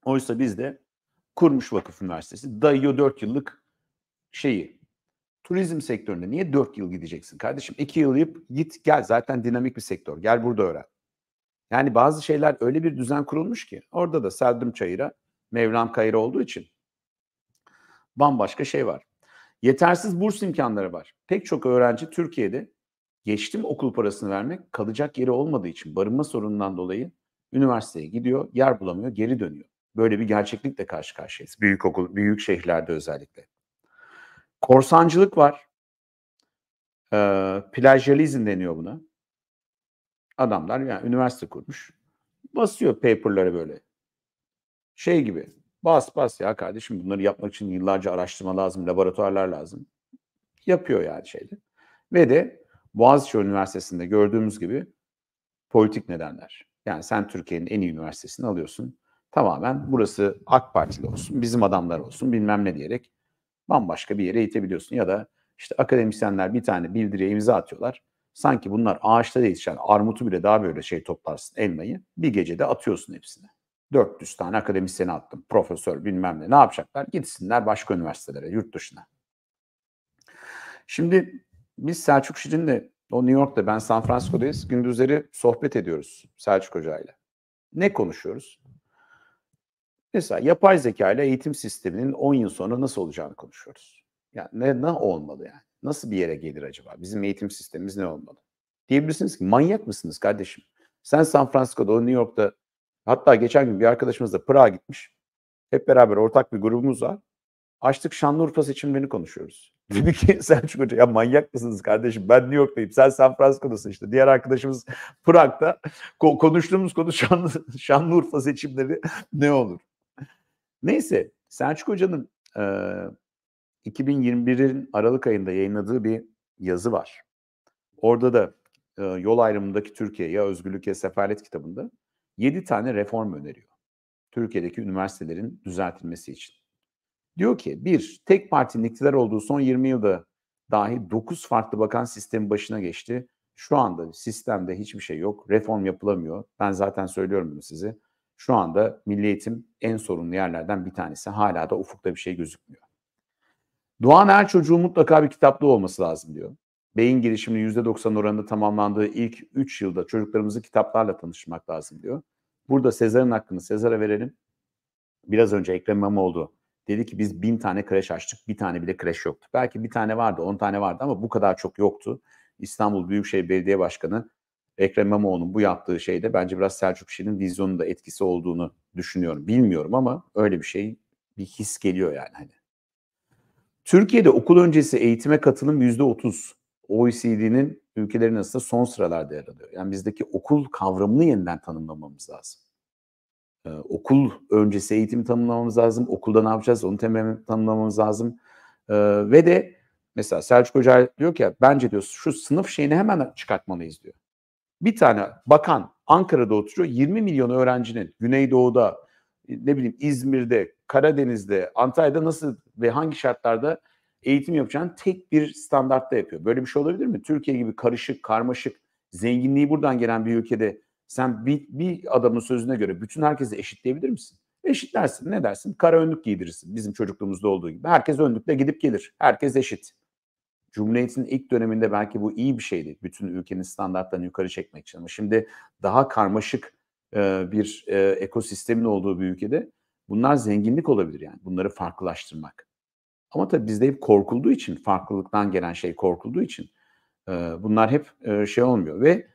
Oysa bizde kurmuş vakıf üniversitesi dayıyor 4 yıllık şeyi. Turizm sektöründe niye 4 yıl gideceksin kardeşim? 2 yıl yap git gel zaten dinamik bir sektör. Gel burada öğren. Yani bazı şeyler öyle bir düzen kurulmuş ki orada da Seldim Çayır'a Mevlam Kayır'a olduğu için bambaşka şey var. Yetersiz burs imkanları var. Pek çok öğrenci Türkiye'de Geçtim okul parasını vermek kalacak yeri olmadığı için barınma sorunundan dolayı üniversiteye gidiyor, yer bulamıyor, geri dönüyor. Böyle bir gerçeklikle karşı karşıyayız. Büyük okul, büyük şehirlerde özellikle. Korsancılık var. Ee, plajyalizm deniyor buna. Adamlar yani üniversite kurmuş. Basıyor paperları böyle. Şey gibi. Bas bas ya kardeşim bunları yapmak için yıllarca araştırma lazım, laboratuvarlar lazım. Yapıyor yani şeyde. Ve de Boğaziçi Üniversitesi'nde gördüğümüz gibi politik nedenler. Yani sen Türkiye'nin en iyi üniversitesini alıyorsun. Tamamen burası AK Partili olsun, bizim adamlar olsun bilmem ne diyerek bambaşka bir yere itebiliyorsun. Ya da işte akademisyenler bir tane bildiriye imza atıyorlar. Sanki bunlar ağaçta yetişen yani armutu bile daha böyle şey toplarsın elmayı. Bir gecede atıyorsun hepsini. 400 tane akademisyeni attım. Profesör bilmem ne ne yapacaklar? Gitsinler başka üniversitelere, yurt dışına. Şimdi biz Selçuk Şirin'le o New York'ta ben San Francisco'dayız. Gündüzleri sohbet ediyoruz Selçuk Hoca ile. Ne konuşuyoruz? Mesela yapay zeka ile eğitim sisteminin 10 yıl sonra nasıl olacağını konuşuyoruz. Yani ne, ne olmalı yani? Nasıl bir yere gelir acaba? Bizim eğitim sistemimiz ne olmalı? Diyebilirsiniz ki manyak mısınız kardeşim? Sen San Francisco'da, o New York'ta hatta geçen gün bir arkadaşımız da Pırağa gitmiş. Hep beraber ortak bir grubumuz var. Açtık Şanlıurfa seçimlerini konuşuyoruz. Dedi ki Selçuk Hoca ya manyak mısınız kardeşim ben New York'tayım sen San Francisco'dasın işte. Diğer arkadaşımız Prag'da Ko- konuştuğumuz konu Şanlı, Şanlıurfa seçimleri ne olur? Neyse Selçuk Hoca'nın e, 2021'in Aralık ayında yayınladığı bir yazı var. Orada da e, yol ayrımındaki Türkiye ya özgürlük ya sefalet kitabında 7 tane reform öneriyor. Türkiye'deki üniversitelerin düzeltilmesi için. Diyor ki bir, tek partinin iktidar olduğu son 20 yılda dahi 9 farklı bakan sistemin başına geçti. Şu anda sistemde hiçbir şey yok. Reform yapılamıyor. Ben zaten söylüyorum bunu size. Şu anda milli eğitim en sorunlu yerlerden bir tanesi. Hala da ufukta bir şey gözükmüyor. Doğan her Erçoğlu'nun mutlaka bir kitaplığı olması lazım diyor. Beyin gelişiminin %90 oranında tamamlandığı ilk 3 yılda çocuklarımızı kitaplarla tanışmak lazım diyor. Burada Sezar'ın hakkını Sezar'a verelim. Biraz önce Ekrem İmamoğlu Dedi ki biz bin tane kreş açtık. Bir tane bile kreş yoktu. Belki bir tane vardı, on tane vardı ama bu kadar çok yoktu. İstanbul Büyükşehir Belediye Başkanı Ekrem İmamoğlu'nun bu yaptığı şeyde bence biraz Selçuk Şirin'in vizyonunda etkisi olduğunu düşünüyorum. Bilmiyorum ama öyle bir şey bir his geliyor yani hani. Türkiye'de okul öncesi eğitime katılım yüzde otuz. OECD'nin ülkeleri nasıl son sıralarda yer alıyor. Yani bizdeki okul kavramını yeniden tanımlamamız lazım. Ee, okul öncesi eğitimi tanımlamamız lazım. Okulda ne yapacağız onu temel tanımlamamız lazım. Ee, ve de mesela Selçuk Hoca diyor ki bence diyor şu sınıf şeyini hemen çıkartmalıyız diyor. Bir tane bakan Ankara'da oturuyor 20 milyon öğrencinin Güneydoğu'da ne bileyim İzmir'de, Karadeniz'de, Antalya'da nasıl ve hangi şartlarda eğitim yapacağını tek bir standartta yapıyor. Böyle bir şey olabilir mi? Türkiye gibi karışık, karmaşık, zenginliği buradan gelen bir ülkede sen bir, bir adamın sözüne göre bütün herkesi eşitleyebilir misin? Eşitlersin. Ne dersin? Kara önlük giydirirsin. Bizim çocukluğumuzda olduğu gibi. Herkes önlükle gidip gelir. Herkes eşit. Cumhuriyet'in ilk döneminde belki bu iyi bir şeydi. Bütün ülkenin standartlarını yukarı çekmek için. Ama şimdi daha karmaşık e, bir e, ekosistemin olduğu bir ülkede bunlar zenginlik olabilir yani. Bunları farklılaştırmak. Ama tabii bizde hep korkulduğu için, farklılıktan gelen şey korkulduğu için e, bunlar hep e, şey olmuyor. Ve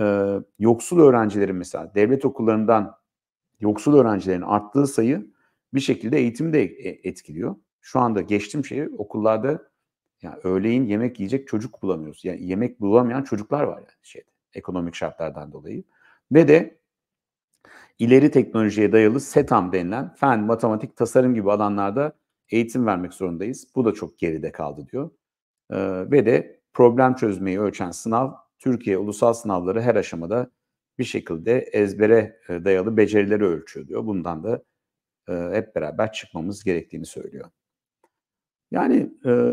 e, yoksul öğrencilerin mesela devlet okullarından yoksul öğrencilerin arttığı sayı bir şekilde eğitimi de e, etkiliyor. Şu anda geçtim şeyi okullarda yani öğleyin yemek yiyecek çocuk bulamıyoruz. Yani yemek bulamayan çocuklar var yani şeyde ekonomik şartlardan dolayı. Ve de ileri teknolojiye dayalı SETAM denilen fen, matematik, tasarım gibi alanlarda eğitim vermek zorundayız. Bu da çok geride kaldı diyor. Ee, ve de problem çözmeyi ölçen sınav Türkiye ulusal sınavları her aşamada bir şekilde ezbere e, dayalı becerileri ölçüyor diyor. Bundan da e, hep beraber çıkmamız gerektiğini söylüyor. Yani e,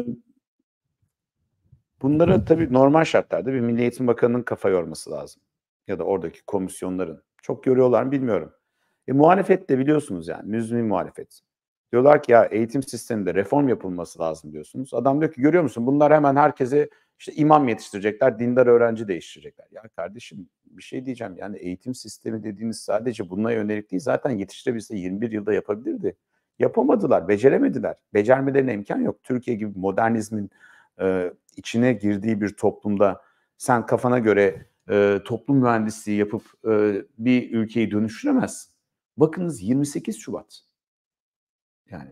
bunlara tabii normal şartlarda bir Milli Eğitim Bakanı'nın kafa yorması lazım. Ya da oradaki komisyonların. Çok görüyorlar mı bilmiyorum. E, muhalefet de biliyorsunuz yani. Müzmin muhalefet. Diyorlar ki ya eğitim sisteminde reform yapılması lazım diyorsunuz. Adam diyor ki görüyor musun bunlar hemen herkese işte imam yetiştirecekler, dindar öğrenci değiştirecekler. Ya kardeşim bir şey diyeceğim yani eğitim sistemi dediğiniz sadece bununla yönelik değil zaten yetiştirebilse 21 yılda yapabilirdi. Yapamadılar, beceremediler. Becermelerine imkan yok. Türkiye gibi modernizmin e, içine girdiği bir toplumda sen kafana göre e, toplum mühendisliği yapıp e, bir ülkeyi dönüştüremezsin. Bakınız 28 Şubat yani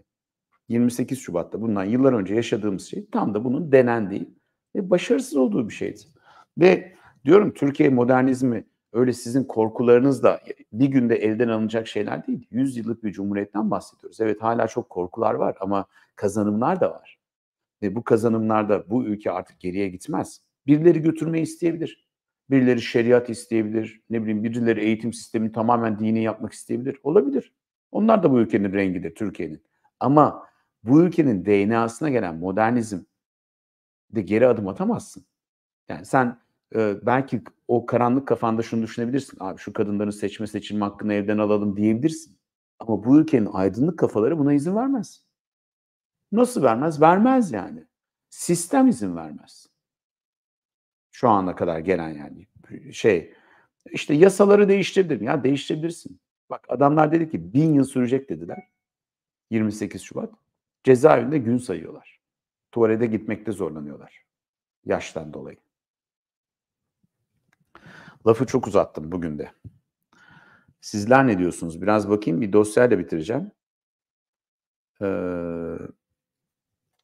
28 Şubat'ta bundan yıllar önce yaşadığımız şey tam da bunun denendiği ve başarısız olduğu bir şeydi. Ve diyorum Türkiye modernizmi öyle sizin korkularınız da bir günde elden alınacak şeyler değil. 100 yıllık bir cumhuriyetten bahsediyoruz. Evet hala çok korkular var ama kazanımlar da var. Ve bu kazanımlarda bu ülke artık geriye gitmez. Birileri götürmeyi isteyebilir. Birileri şeriat isteyebilir. Ne bileyim birileri eğitim sistemini tamamen dini yapmak isteyebilir. Olabilir. Onlar da bu ülkenin rengidir, Türkiye'nin. Ama bu ülkenin DNA'sına gelen modernizm de geri adım atamazsın. Yani sen e, belki o karanlık kafanda şunu düşünebilirsin. Abi şu kadınların seçme seçilme hakkını evden alalım diyebilirsin. Ama bu ülkenin aydınlık kafaları buna izin vermez. Nasıl vermez? Vermez yani. Sistem izin vermez. Şu ana kadar gelen yani şey işte yasaları değiştirebilirim. Ya değiştirebilirsin. Bak adamlar dedi ki bin yıl sürecek dediler. 28 Şubat. Cezaevinde gün sayıyorlar. Tuvalete gitmekte zorlanıyorlar. Yaştan dolayı. Lafı çok uzattım bugün de. Sizler ne diyorsunuz? Biraz bakayım bir dosyayla bitireceğim. Ee,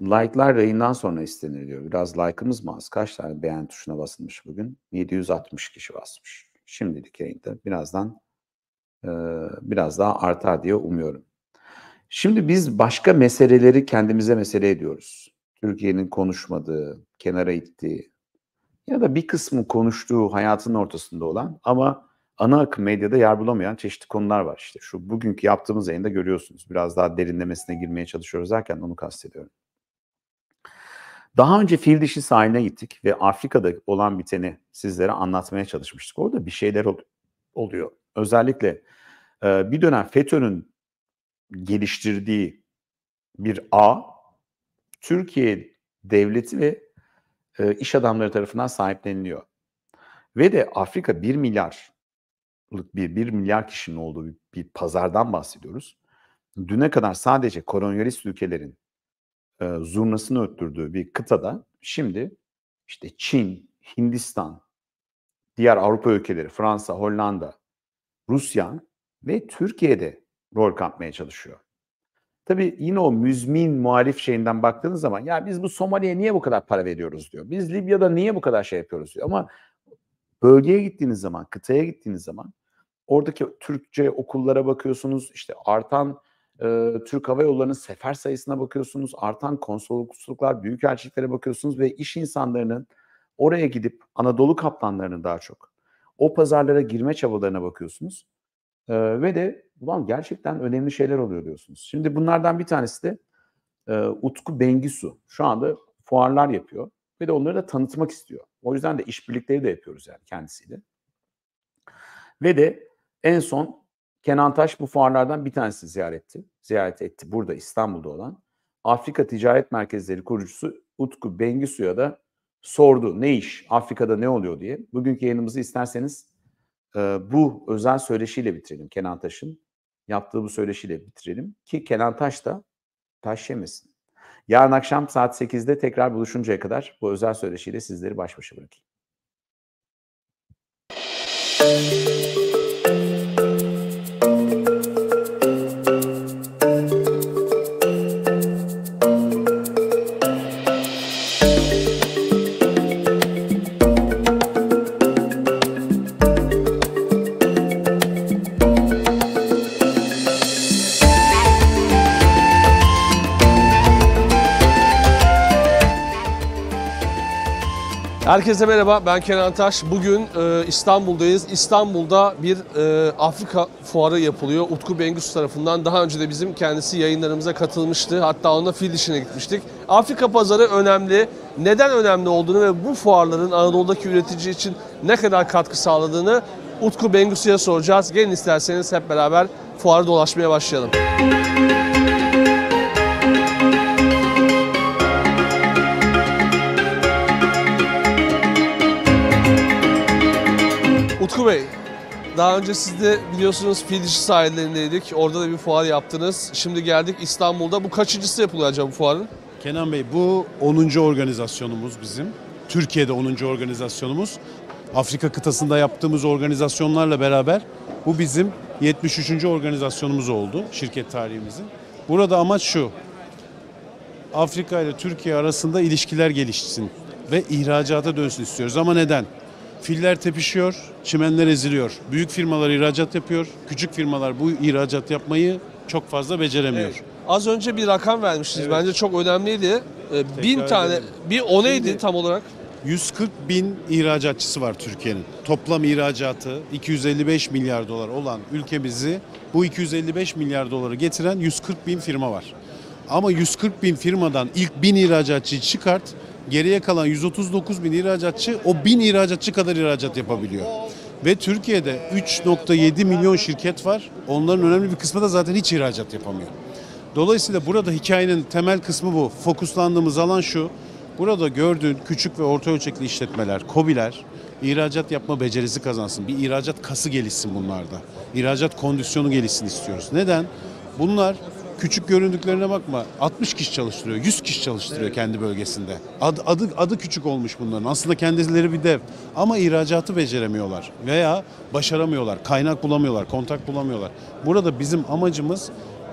like'lar yayından sonra istenir diyor. Biraz like'ımız mı az? Kaç tane beğen tuşuna basılmış bugün? 760 kişi basmış. Şimdilik yayında. Birazdan e, biraz daha artar diye umuyorum. Şimdi biz başka meseleleri kendimize mesele ediyoruz. Türkiye'nin konuşmadığı, kenara ittiği ya da bir kısmı konuştuğu hayatının ortasında olan ama ana akım medyada yer bulamayan çeşitli konular var işte. Şu bugünkü yaptığımız yayında görüyorsunuz. Biraz daha derinlemesine girmeye çalışıyoruz derken onu kastediyorum. Daha önce fil dişi sahiline gittik ve Afrika'da olan biteni sizlere anlatmaya çalışmıştık. Orada bir şeyler oluyor özellikle e, bir dönem FETÖ'nün geliştirdiği bir ağ Türkiye devleti ve e, iş adamları tarafından sahipleniliyor. Ve de Afrika 1 milyarlık bir 1 milyar kişinin olduğu bir, bir pazardan bahsediyoruz. Düne kadar sadece kolonyalist ülkelerin e, zurnasını öttürdüğü bir kıtada şimdi işte Çin, Hindistan, diğer Avrupa ülkeleri, Fransa, Hollanda, Rusya ve Türkiye'de rol kapmaya çalışıyor. Tabii yine o müzmin muhalif şeyinden baktığınız zaman ya biz bu Somali'ye niye bu kadar para veriyoruz diyor. Biz Libya'da niye bu kadar şey yapıyoruz diyor. Ama bölgeye gittiğiniz zaman, kıtaya gittiğiniz zaman oradaki Türkçe okullara bakıyorsunuz. işte artan e, Türk Hava Yolları'nın sefer sayısına bakıyorsunuz. Artan konsolosluklar, büyükelçiliklere bakıyorsunuz ve iş insanlarının oraya gidip Anadolu kaplanlarının daha çok o pazarlara girme çabalarına bakıyorsunuz. E, ve de ulan gerçekten önemli şeyler oluyor diyorsunuz. Şimdi bunlardan bir tanesi de e, Utku Bengisu. Şu anda fuarlar yapıyor ve de onları da tanıtmak istiyor. O yüzden de işbirlikleri de yapıyoruz yani kendisiyle. Ve de en son Kenan Taş bu fuarlardan bir tanesini ziyaretti, Ziyaret etti burada İstanbul'da olan. Afrika Ticaret Merkezleri kurucusu Utku Bengisu'ya da sordu ne iş Afrika'da ne oluyor diye. Bugünkü yayınımızı isterseniz e, bu özel söyleşiyle bitirelim Kenan Taş'ın yaptığı bu söyleşiyle bitirelim ki Kenan Taş da taş yemesin. Yarın akşam saat 8'de tekrar buluşuncaya kadar bu özel söyleşiyle sizleri baş başa bırakayım. Müzik Herkese merhaba, ben Kenan Taş. Bugün e, İstanbul'dayız. İstanbul'da bir e, Afrika fuarı yapılıyor. Utku Bengüs tarafından. Daha önce de bizim kendisi yayınlarımıza katılmıştı. Hatta onunla fil dişine gitmiştik. Afrika pazarı önemli. Neden önemli olduğunu ve bu fuarların Anadolu'daki üretici için ne kadar katkı sağladığını Utku Bengüs'e soracağız. Gelin isterseniz hep beraber fuarı dolaşmaya başlayalım. Müzik Utku Bey, daha önce siz de biliyorsunuz Fil sahillerindeydik. Orada da bir fuar yaptınız. Şimdi geldik İstanbul'da. Bu kaçıncısı yapılıyor acaba bu fuarın? Kenan Bey bu 10. organizasyonumuz bizim. Türkiye'de 10. organizasyonumuz. Afrika kıtasında yaptığımız organizasyonlarla beraber bu bizim 73. organizasyonumuz oldu şirket tarihimizin. Burada amaç şu. Afrika ile Türkiye arasında ilişkiler gelişsin ve ihracata dönsün istiyoruz. Ama neden? Filler tepişiyor, çimenler eziliyor. Büyük firmalar ihracat yapıyor, küçük firmalar bu ihracat yapmayı çok fazla beceremiyor. Evet. Az önce bir rakam vermiştiniz. Evet. Bence çok önemliydi. Ee, bin tane, edelim. bir o neydi Şimdi, tam olarak? 140 bin ihracatçısı var Türkiye'nin. Toplam ihracatı 255 milyar dolar olan ülkemizi bu 255 milyar doları getiren 140 bin firma var. Ama 140 bin firmadan ilk bin ihracatçıyı çıkart geriye kalan 139 bin ihracatçı o bin ihracatçı kadar ihracat yapabiliyor. Ve Türkiye'de 3.7 milyon şirket var. Onların önemli bir kısmı da zaten hiç ihracat yapamıyor. Dolayısıyla burada hikayenin temel kısmı bu. Fokuslandığımız alan şu. Burada gördüğün küçük ve orta ölçekli işletmeler, kobiler ihracat yapma becerisi kazansın. Bir ihracat kası gelişsin bunlarda. İhracat kondisyonu gelişsin istiyoruz. Neden? Bunlar küçük göründüklerine bakma. 60 kişi çalıştırıyor, 100 kişi çalıştırıyor evet. kendi bölgesinde. Ad, adı adı küçük olmuş bunların. Aslında kendileri bir dev ama ihracatı beceremiyorlar veya başaramıyorlar. Kaynak bulamıyorlar, kontak bulamıyorlar. Burada bizim amacımız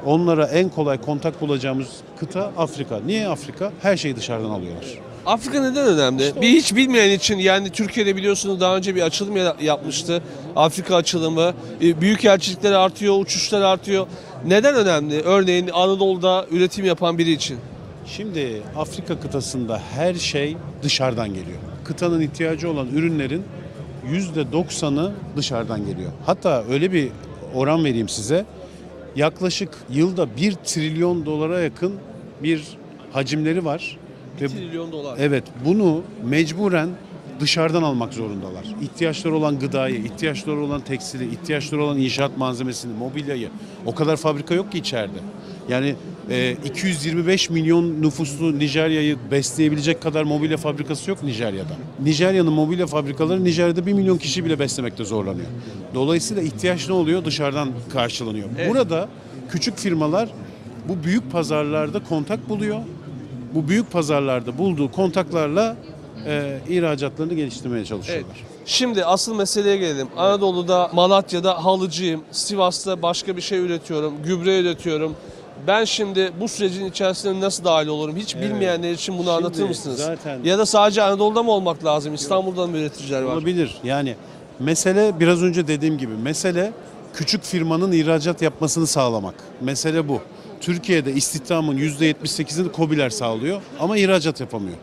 onlara en kolay kontak bulacağımız kıta Afrika. Niye Afrika? Her şeyi dışarıdan alıyorlar. Afrika neden önemli? İşte bir hiç bilmeyen için yani Türkiye'de biliyorsunuz daha önce bir açılım yapmıştı. Afrika açılımı. E, Büyük elçilikler artıyor, uçuşlar artıyor. Neden önemli? Örneğin Anadolu'da üretim yapan biri için. Şimdi Afrika kıtasında her şey dışarıdan geliyor. Kıtanın ihtiyacı olan ürünlerin %90'ı dışarıdan geliyor. Hatta öyle bir oran vereyim size. Yaklaşık yılda 1 trilyon dolara yakın bir hacimleri var 1 Ve, trilyon dolar. Evet bunu mecburen dışarıdan almak zorundalar. İhtiyaçları olan gıdayı, ihtiyaçları olan tekstili, ihtiyaçları olan inşaat malzemesini, mobilyayı. O kadar fabrika yok ki içeride. Yani e, 225 milyon nüfuslu Nijerya'yı besleyebilecek kadar mobilya fabrikası yok Nijerya'da. Nijerya'nın mobilya fabrikaları Nijerya'da 1 milyon kişi bile beslemekte zorlanıyor. Dolayısıyla ihtiyaç ne oluyor? Dışarıdan karşılanıyor. Evet. Burada küçük firmalar bu büyük pazarlarda kontak buluyor bu büyük pazarlarda bulduğu kontaklarla e, ihracatlarını geliştirmeye çalışıyorlar. Evet. Şimdi asıl meseleye gelelim. Anadolu'da, Malatya'da halıcıyım, Sivas'ta başka bir şey üretiyorum, gübre üretiyorum. Ben şimdi bu sürecin içerisinde nasıl dahil olurum? Hiç evet. bilmeyenler için bunu şimdi anlatır mısınız? Zaten... Ya da sadece Anadolu'da mı olmak lazım? İstanbul'da mı üreticiler var? Olabilir. Yani mesele biraz önce dediğim gibi mesele küçük firmanın ihracat yapmasını sağlamak. Mesele bu. Türkiye'de istihdamın %78'ini COBİ'ler sağlıyor ama ihracat yapamıyor.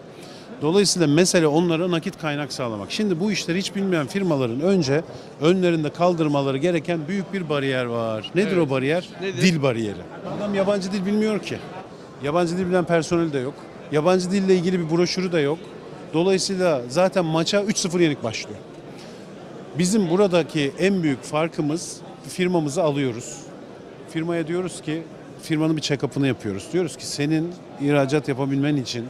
Dolayısıyla mesele onlara nakit kaynak sağlamak. Şimdi bu işleri hiç bilmeyen firmaların önce önlerinde kaldırmaları gereken büyük bir bariyer var. Nedir evet. o bariyer? Nedir? Dil bariyeri. Adam yabancı dil bilmiyor ki. Yabancı dil bilen personel de yok. Yabancı dille ilgili bir broşürü de yok. Dolayısıyla zaten maça 3-0 yenik başlıyor. Bizim buradaki en büyük farkımız firmamızı alıyoruz. Firmaya diyoruz ki firmanın bir check-up'ını yapıyoruz. Diyoruz ki senin ihracat yapabilmen için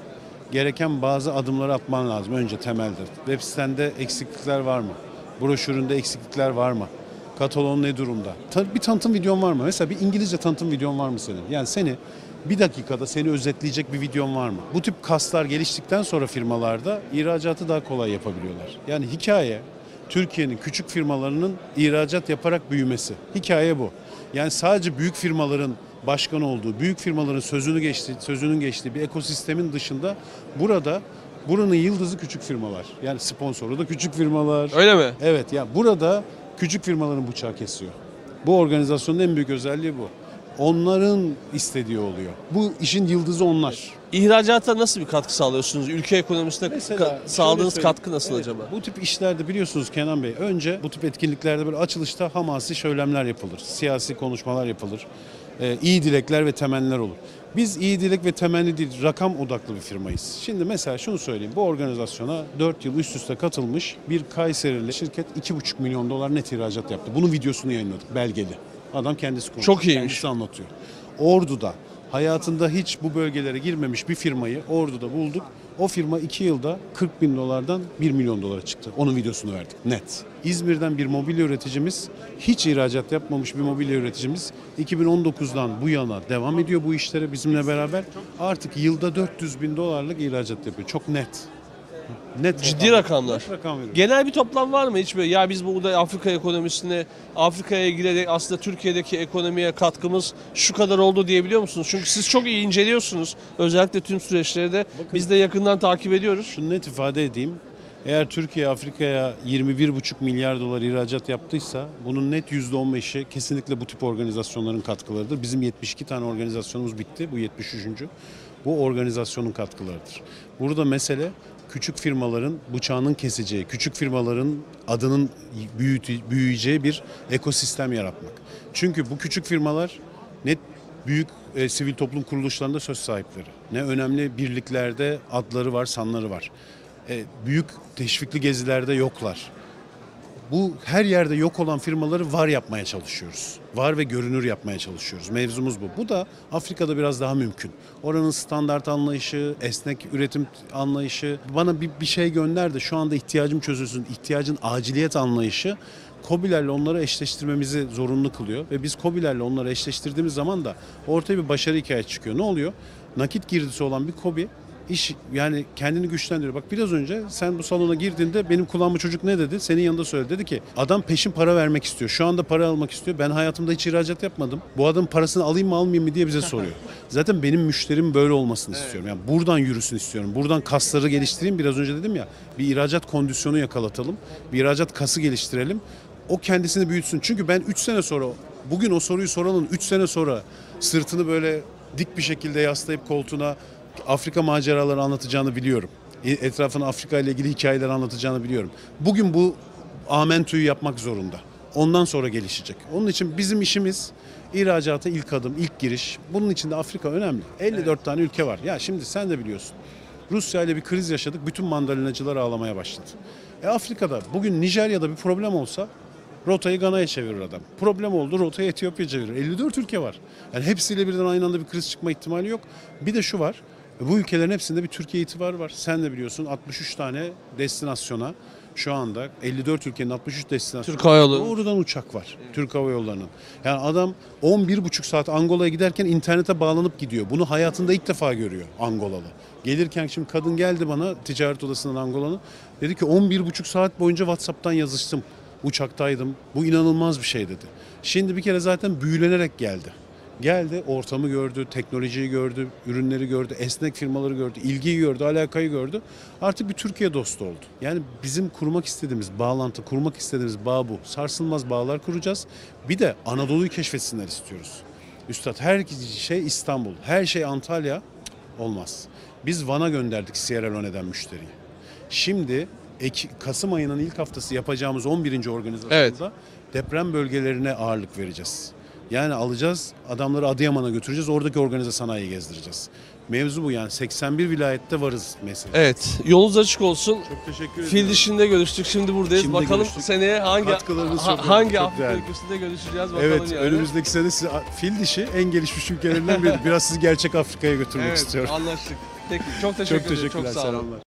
gereken bazı adımları atman lazım önce temeldir. Web sitende eksiklikler var mı? Broşüründe eksiklikler var mı? Katalon ne durumda? Bir tanıtım videon var mı? Mesela bir İngilizce tanıtım videon var mı senin? Yani seni bir dakikada seni özetleyecek bir videon var mı? Bu tip kaslar geliştikten sonra firmalarda ihracatı daha kolay yapabiliyorlar. Yani hikaye Türkiye'nin küçük firmalarının ihracat yaparak büyümesi. Hikaye bu. Yani sadece büyük firmaların başkan olduğu, büyük firmaların sözünü geçti, sözünün geçtiği bir ekosistemin dışında burada buranın yıldızı küçük firmalar. Yani sponsoru da küçük firmalar. Öyle mi? Evet ya yani burada küçük firmaların bıçağı kesiyor. Bu organizasyonun en büyük özelliği bu. Onların istediği oluyor. Bu işin yıldızı onlar. İhracata nasıl bir katkı sağlıyorsunuz? Ülke ekonomisine ka- sağladığınız katkı nasıl evet, acaba? Bu tip işlerde biliyorsunuz Kenan Bey önce bu tip etkinliklerde böyle açılışta hamasi söylemler yapılır. Siyasi konuşmalar yapılır. Ee, iyi dilekler ve temenniler olur. Biz iyi dilek ve temenni değil, rakam odaklı bir firmayız. Şimdi mesela şunu söyleyeyim, bu organizasyona 4 yıl üst üste katılmış bir Kayserili şirket 2,5 milyon dolar net ihracat yaptı. Bunun videosunu yayınladık, belgeli. Adam kendisi konuşuyor, Çok iyiymiş. kendisi anlatıyor. Ordu'da hayatında hiç bu bölgelere girmemiş bir firmayı Ordu'da bulduk o firma 2 yılda 40 bin dolardan 1 milyon dolara çıktı. Onun videosunu verdik net. İzmir'den bir mobilya üreticimiz, hiç ihracat yapmamış bir mobilya üreticimiz 2019'dan bu yana devam ediyor bu işlere bizimle beraber. Artık yılda 400 bin dolarlık ihracat yapıyor. Çok net. Net Ciddi rakamlar. Net rakam Genel bir toplam var mı hiç böyle? Ya biz burada Afrika ekonomisine, Afrika'ya girerek aslında Türkiye'deki ekonomiye katkımız şu kadar oldu diyebiliyor musunuz? Çünkü siz çok iyi inceliyorsunuz. Özellikle tüm süreçleri de biz de yakından takip ediyoruz. Şunu net ifade edeyim. Eğer Türkiye Afrika'ya 21,5 milyar dolar ihracat yaptıysa bunun net %15'i kesinlikle bu tip organizasyonların katkılarıdır. Bizim 72 tane organizasyonumuz bitti. Bu 73. Bu organizasyonun katkılarıdır. Burada mesele küçük firmaların bıçağının keseceği, küçük firmaların adının büyüte, büyüyeceği bir ekosistem yaratmak. Çünkü bu küçük firmalar ne büyük e, sivil toplum kuruluşlarında söz sahipleri, ne önemli birliklerde adları var, sanları var. E, büyük teşvikli gezilerde yoklar bu her yerde yok olan firmaları var yapmaya çalışıyoruz. Var ve görünür yapmaya çalışıyoruz. Mevzumuz bu. Bu da Afrika'da biraz daha mümkün. Oranın standart anlayışı, esnek üretim anlayışı. Bana bir, bir şey gönder de şu anda ihtiyacım çözülsün. İhtiyacın aciliyet anlayışı COBİ'lerle onları eşleştirmemizi zorunlu kılıyor. Ve biz COBİ'lerle onları eşleştirdiğimiz zaman da ortaya bir başarı hikayesi çıkıyor. Ne oluyor? Nakit girdisi olan bir COBİ iş yani kendini güçlendiriyor. Bak biraz önce sen bu salona girdiğinde benim kulağıma çocuk ne dedi? Senin yanında söyledi. Dedi ki adam peşin para vermek istiyor. Şu anda para almak istiyor. Ben hayatımda hiç ihracat yapmadım. Bu adamın parasını alayım mı almayayım mı diye bize soruyor. (laughs) Zaten benim müşterim böyle olmasını evet. istiyorum. Yani buradan yürüsün istiyorum. Buradan kasları geliştireyim. Biraz önce dedim ya bir ihracat kondisyonu yakalatalım. Bir ihracat kası geliştirelim. O kendisini büyütsün. Çünkü ben 3 sene sonra bugün o soruyu soranın 3 sene sonra sırtını böyle dik bir şekilde yaslayıp koltuğuna Afrika maceraları anlatacağını biliyorum. E, etrafına Afrika ile ilgili hikayeler anlatacağını biliyorum. Bugün bu amentüyü yapmak zorunda. Ondan sonra gelişecek. Onun için bizim işimiz ihracata ilk adım, ilk giriş. Bunun için de Afrika önemli. 54 evet. tane ülke var. Ya şimdi sen de biliyorsun. Rusya ile bir kriz yaşadık. Bütün mandalinacılar ağlamaya başladı. E Afrika'da bugün Nijerya'da bir problem olsa rotayı Gana'ya çevirir adam. Problem oldu rotayı Etiyopya çevirir. 54 ülke var. Yani hepsiyle birden aynı anda bir kriz çıkma ihtimali yok. Bir de şu var. Bu ülkelerin hepsinde bir Türkiye itibarı var. Sen de biliyorsun 63 tane destinasyona şu anda 54 ülkenin 63 destinasyonu Türk Hava Yolları. doğrudan uçak var. Evet. Türk Hava Yolları'nın. Yani adam 11,5 saat Angola'ya giderken internete bağlanıp gidiyor. Bunu hayatında ilk defa görüyor Angolalı. Gelirken şimdi kadın geldi bana ticaret odasından Angola'nın. Dedi ki 11,5 saat boyunca WhatsApp'tan yazıştım. Uçaktaydım. Bu inanılmaz bir şey dedi. Şimdi bir kere zaten büyülenerek geldi. Geldi ortamı gördü, teknolojiyi gördü, ürünleri gördü, esnek firmaları gördü, ilgiyi gördü, alakayı gördü. Artık bir Türkiye dostu oldu. Yani bizim kurmak istediğimiz bağlantı, kurmak istediğimiz bağ bu. Sarsılmaz bağlar kuracağız. Bir de Anadolu'yu keşfetsinler istiyoruz. Üstad her şey İstanbul, her şey Antalya olmaz. Biz Van'a gönderdik Sierra Leone'den müşteriyi. Şimdi Kasım ayının ilk haftası yapacağımız 11. organizasyonda evet. deprem bölgelerine ağırlık vereceğiz. Yani alacağız, adamları Adıyaman'a götüreceğiz, oradaki organize sanayiyi gezdireceğiz. Mevzu bu yani 81 vilayette varız mesela. Evet, yolunuz açık olsun. Çok teşekkür ederim. Fil dişinde görüştük, şimdi buradayız. Şimdi bakalım görüştük. seneye hangi ha, çok hangi çok ülkesinde görüşeceğiz bakalım Evet, yani. önümüzdeki sene size, fil dişi en gelişmiş ülkelerinden biri. Biraz sizi gerçek Afrika'ya götürmek evet, istiyorum. anlaştık. Peki, çok teşekkür çok teşekkürler. Çok sağ olun. Selamlar.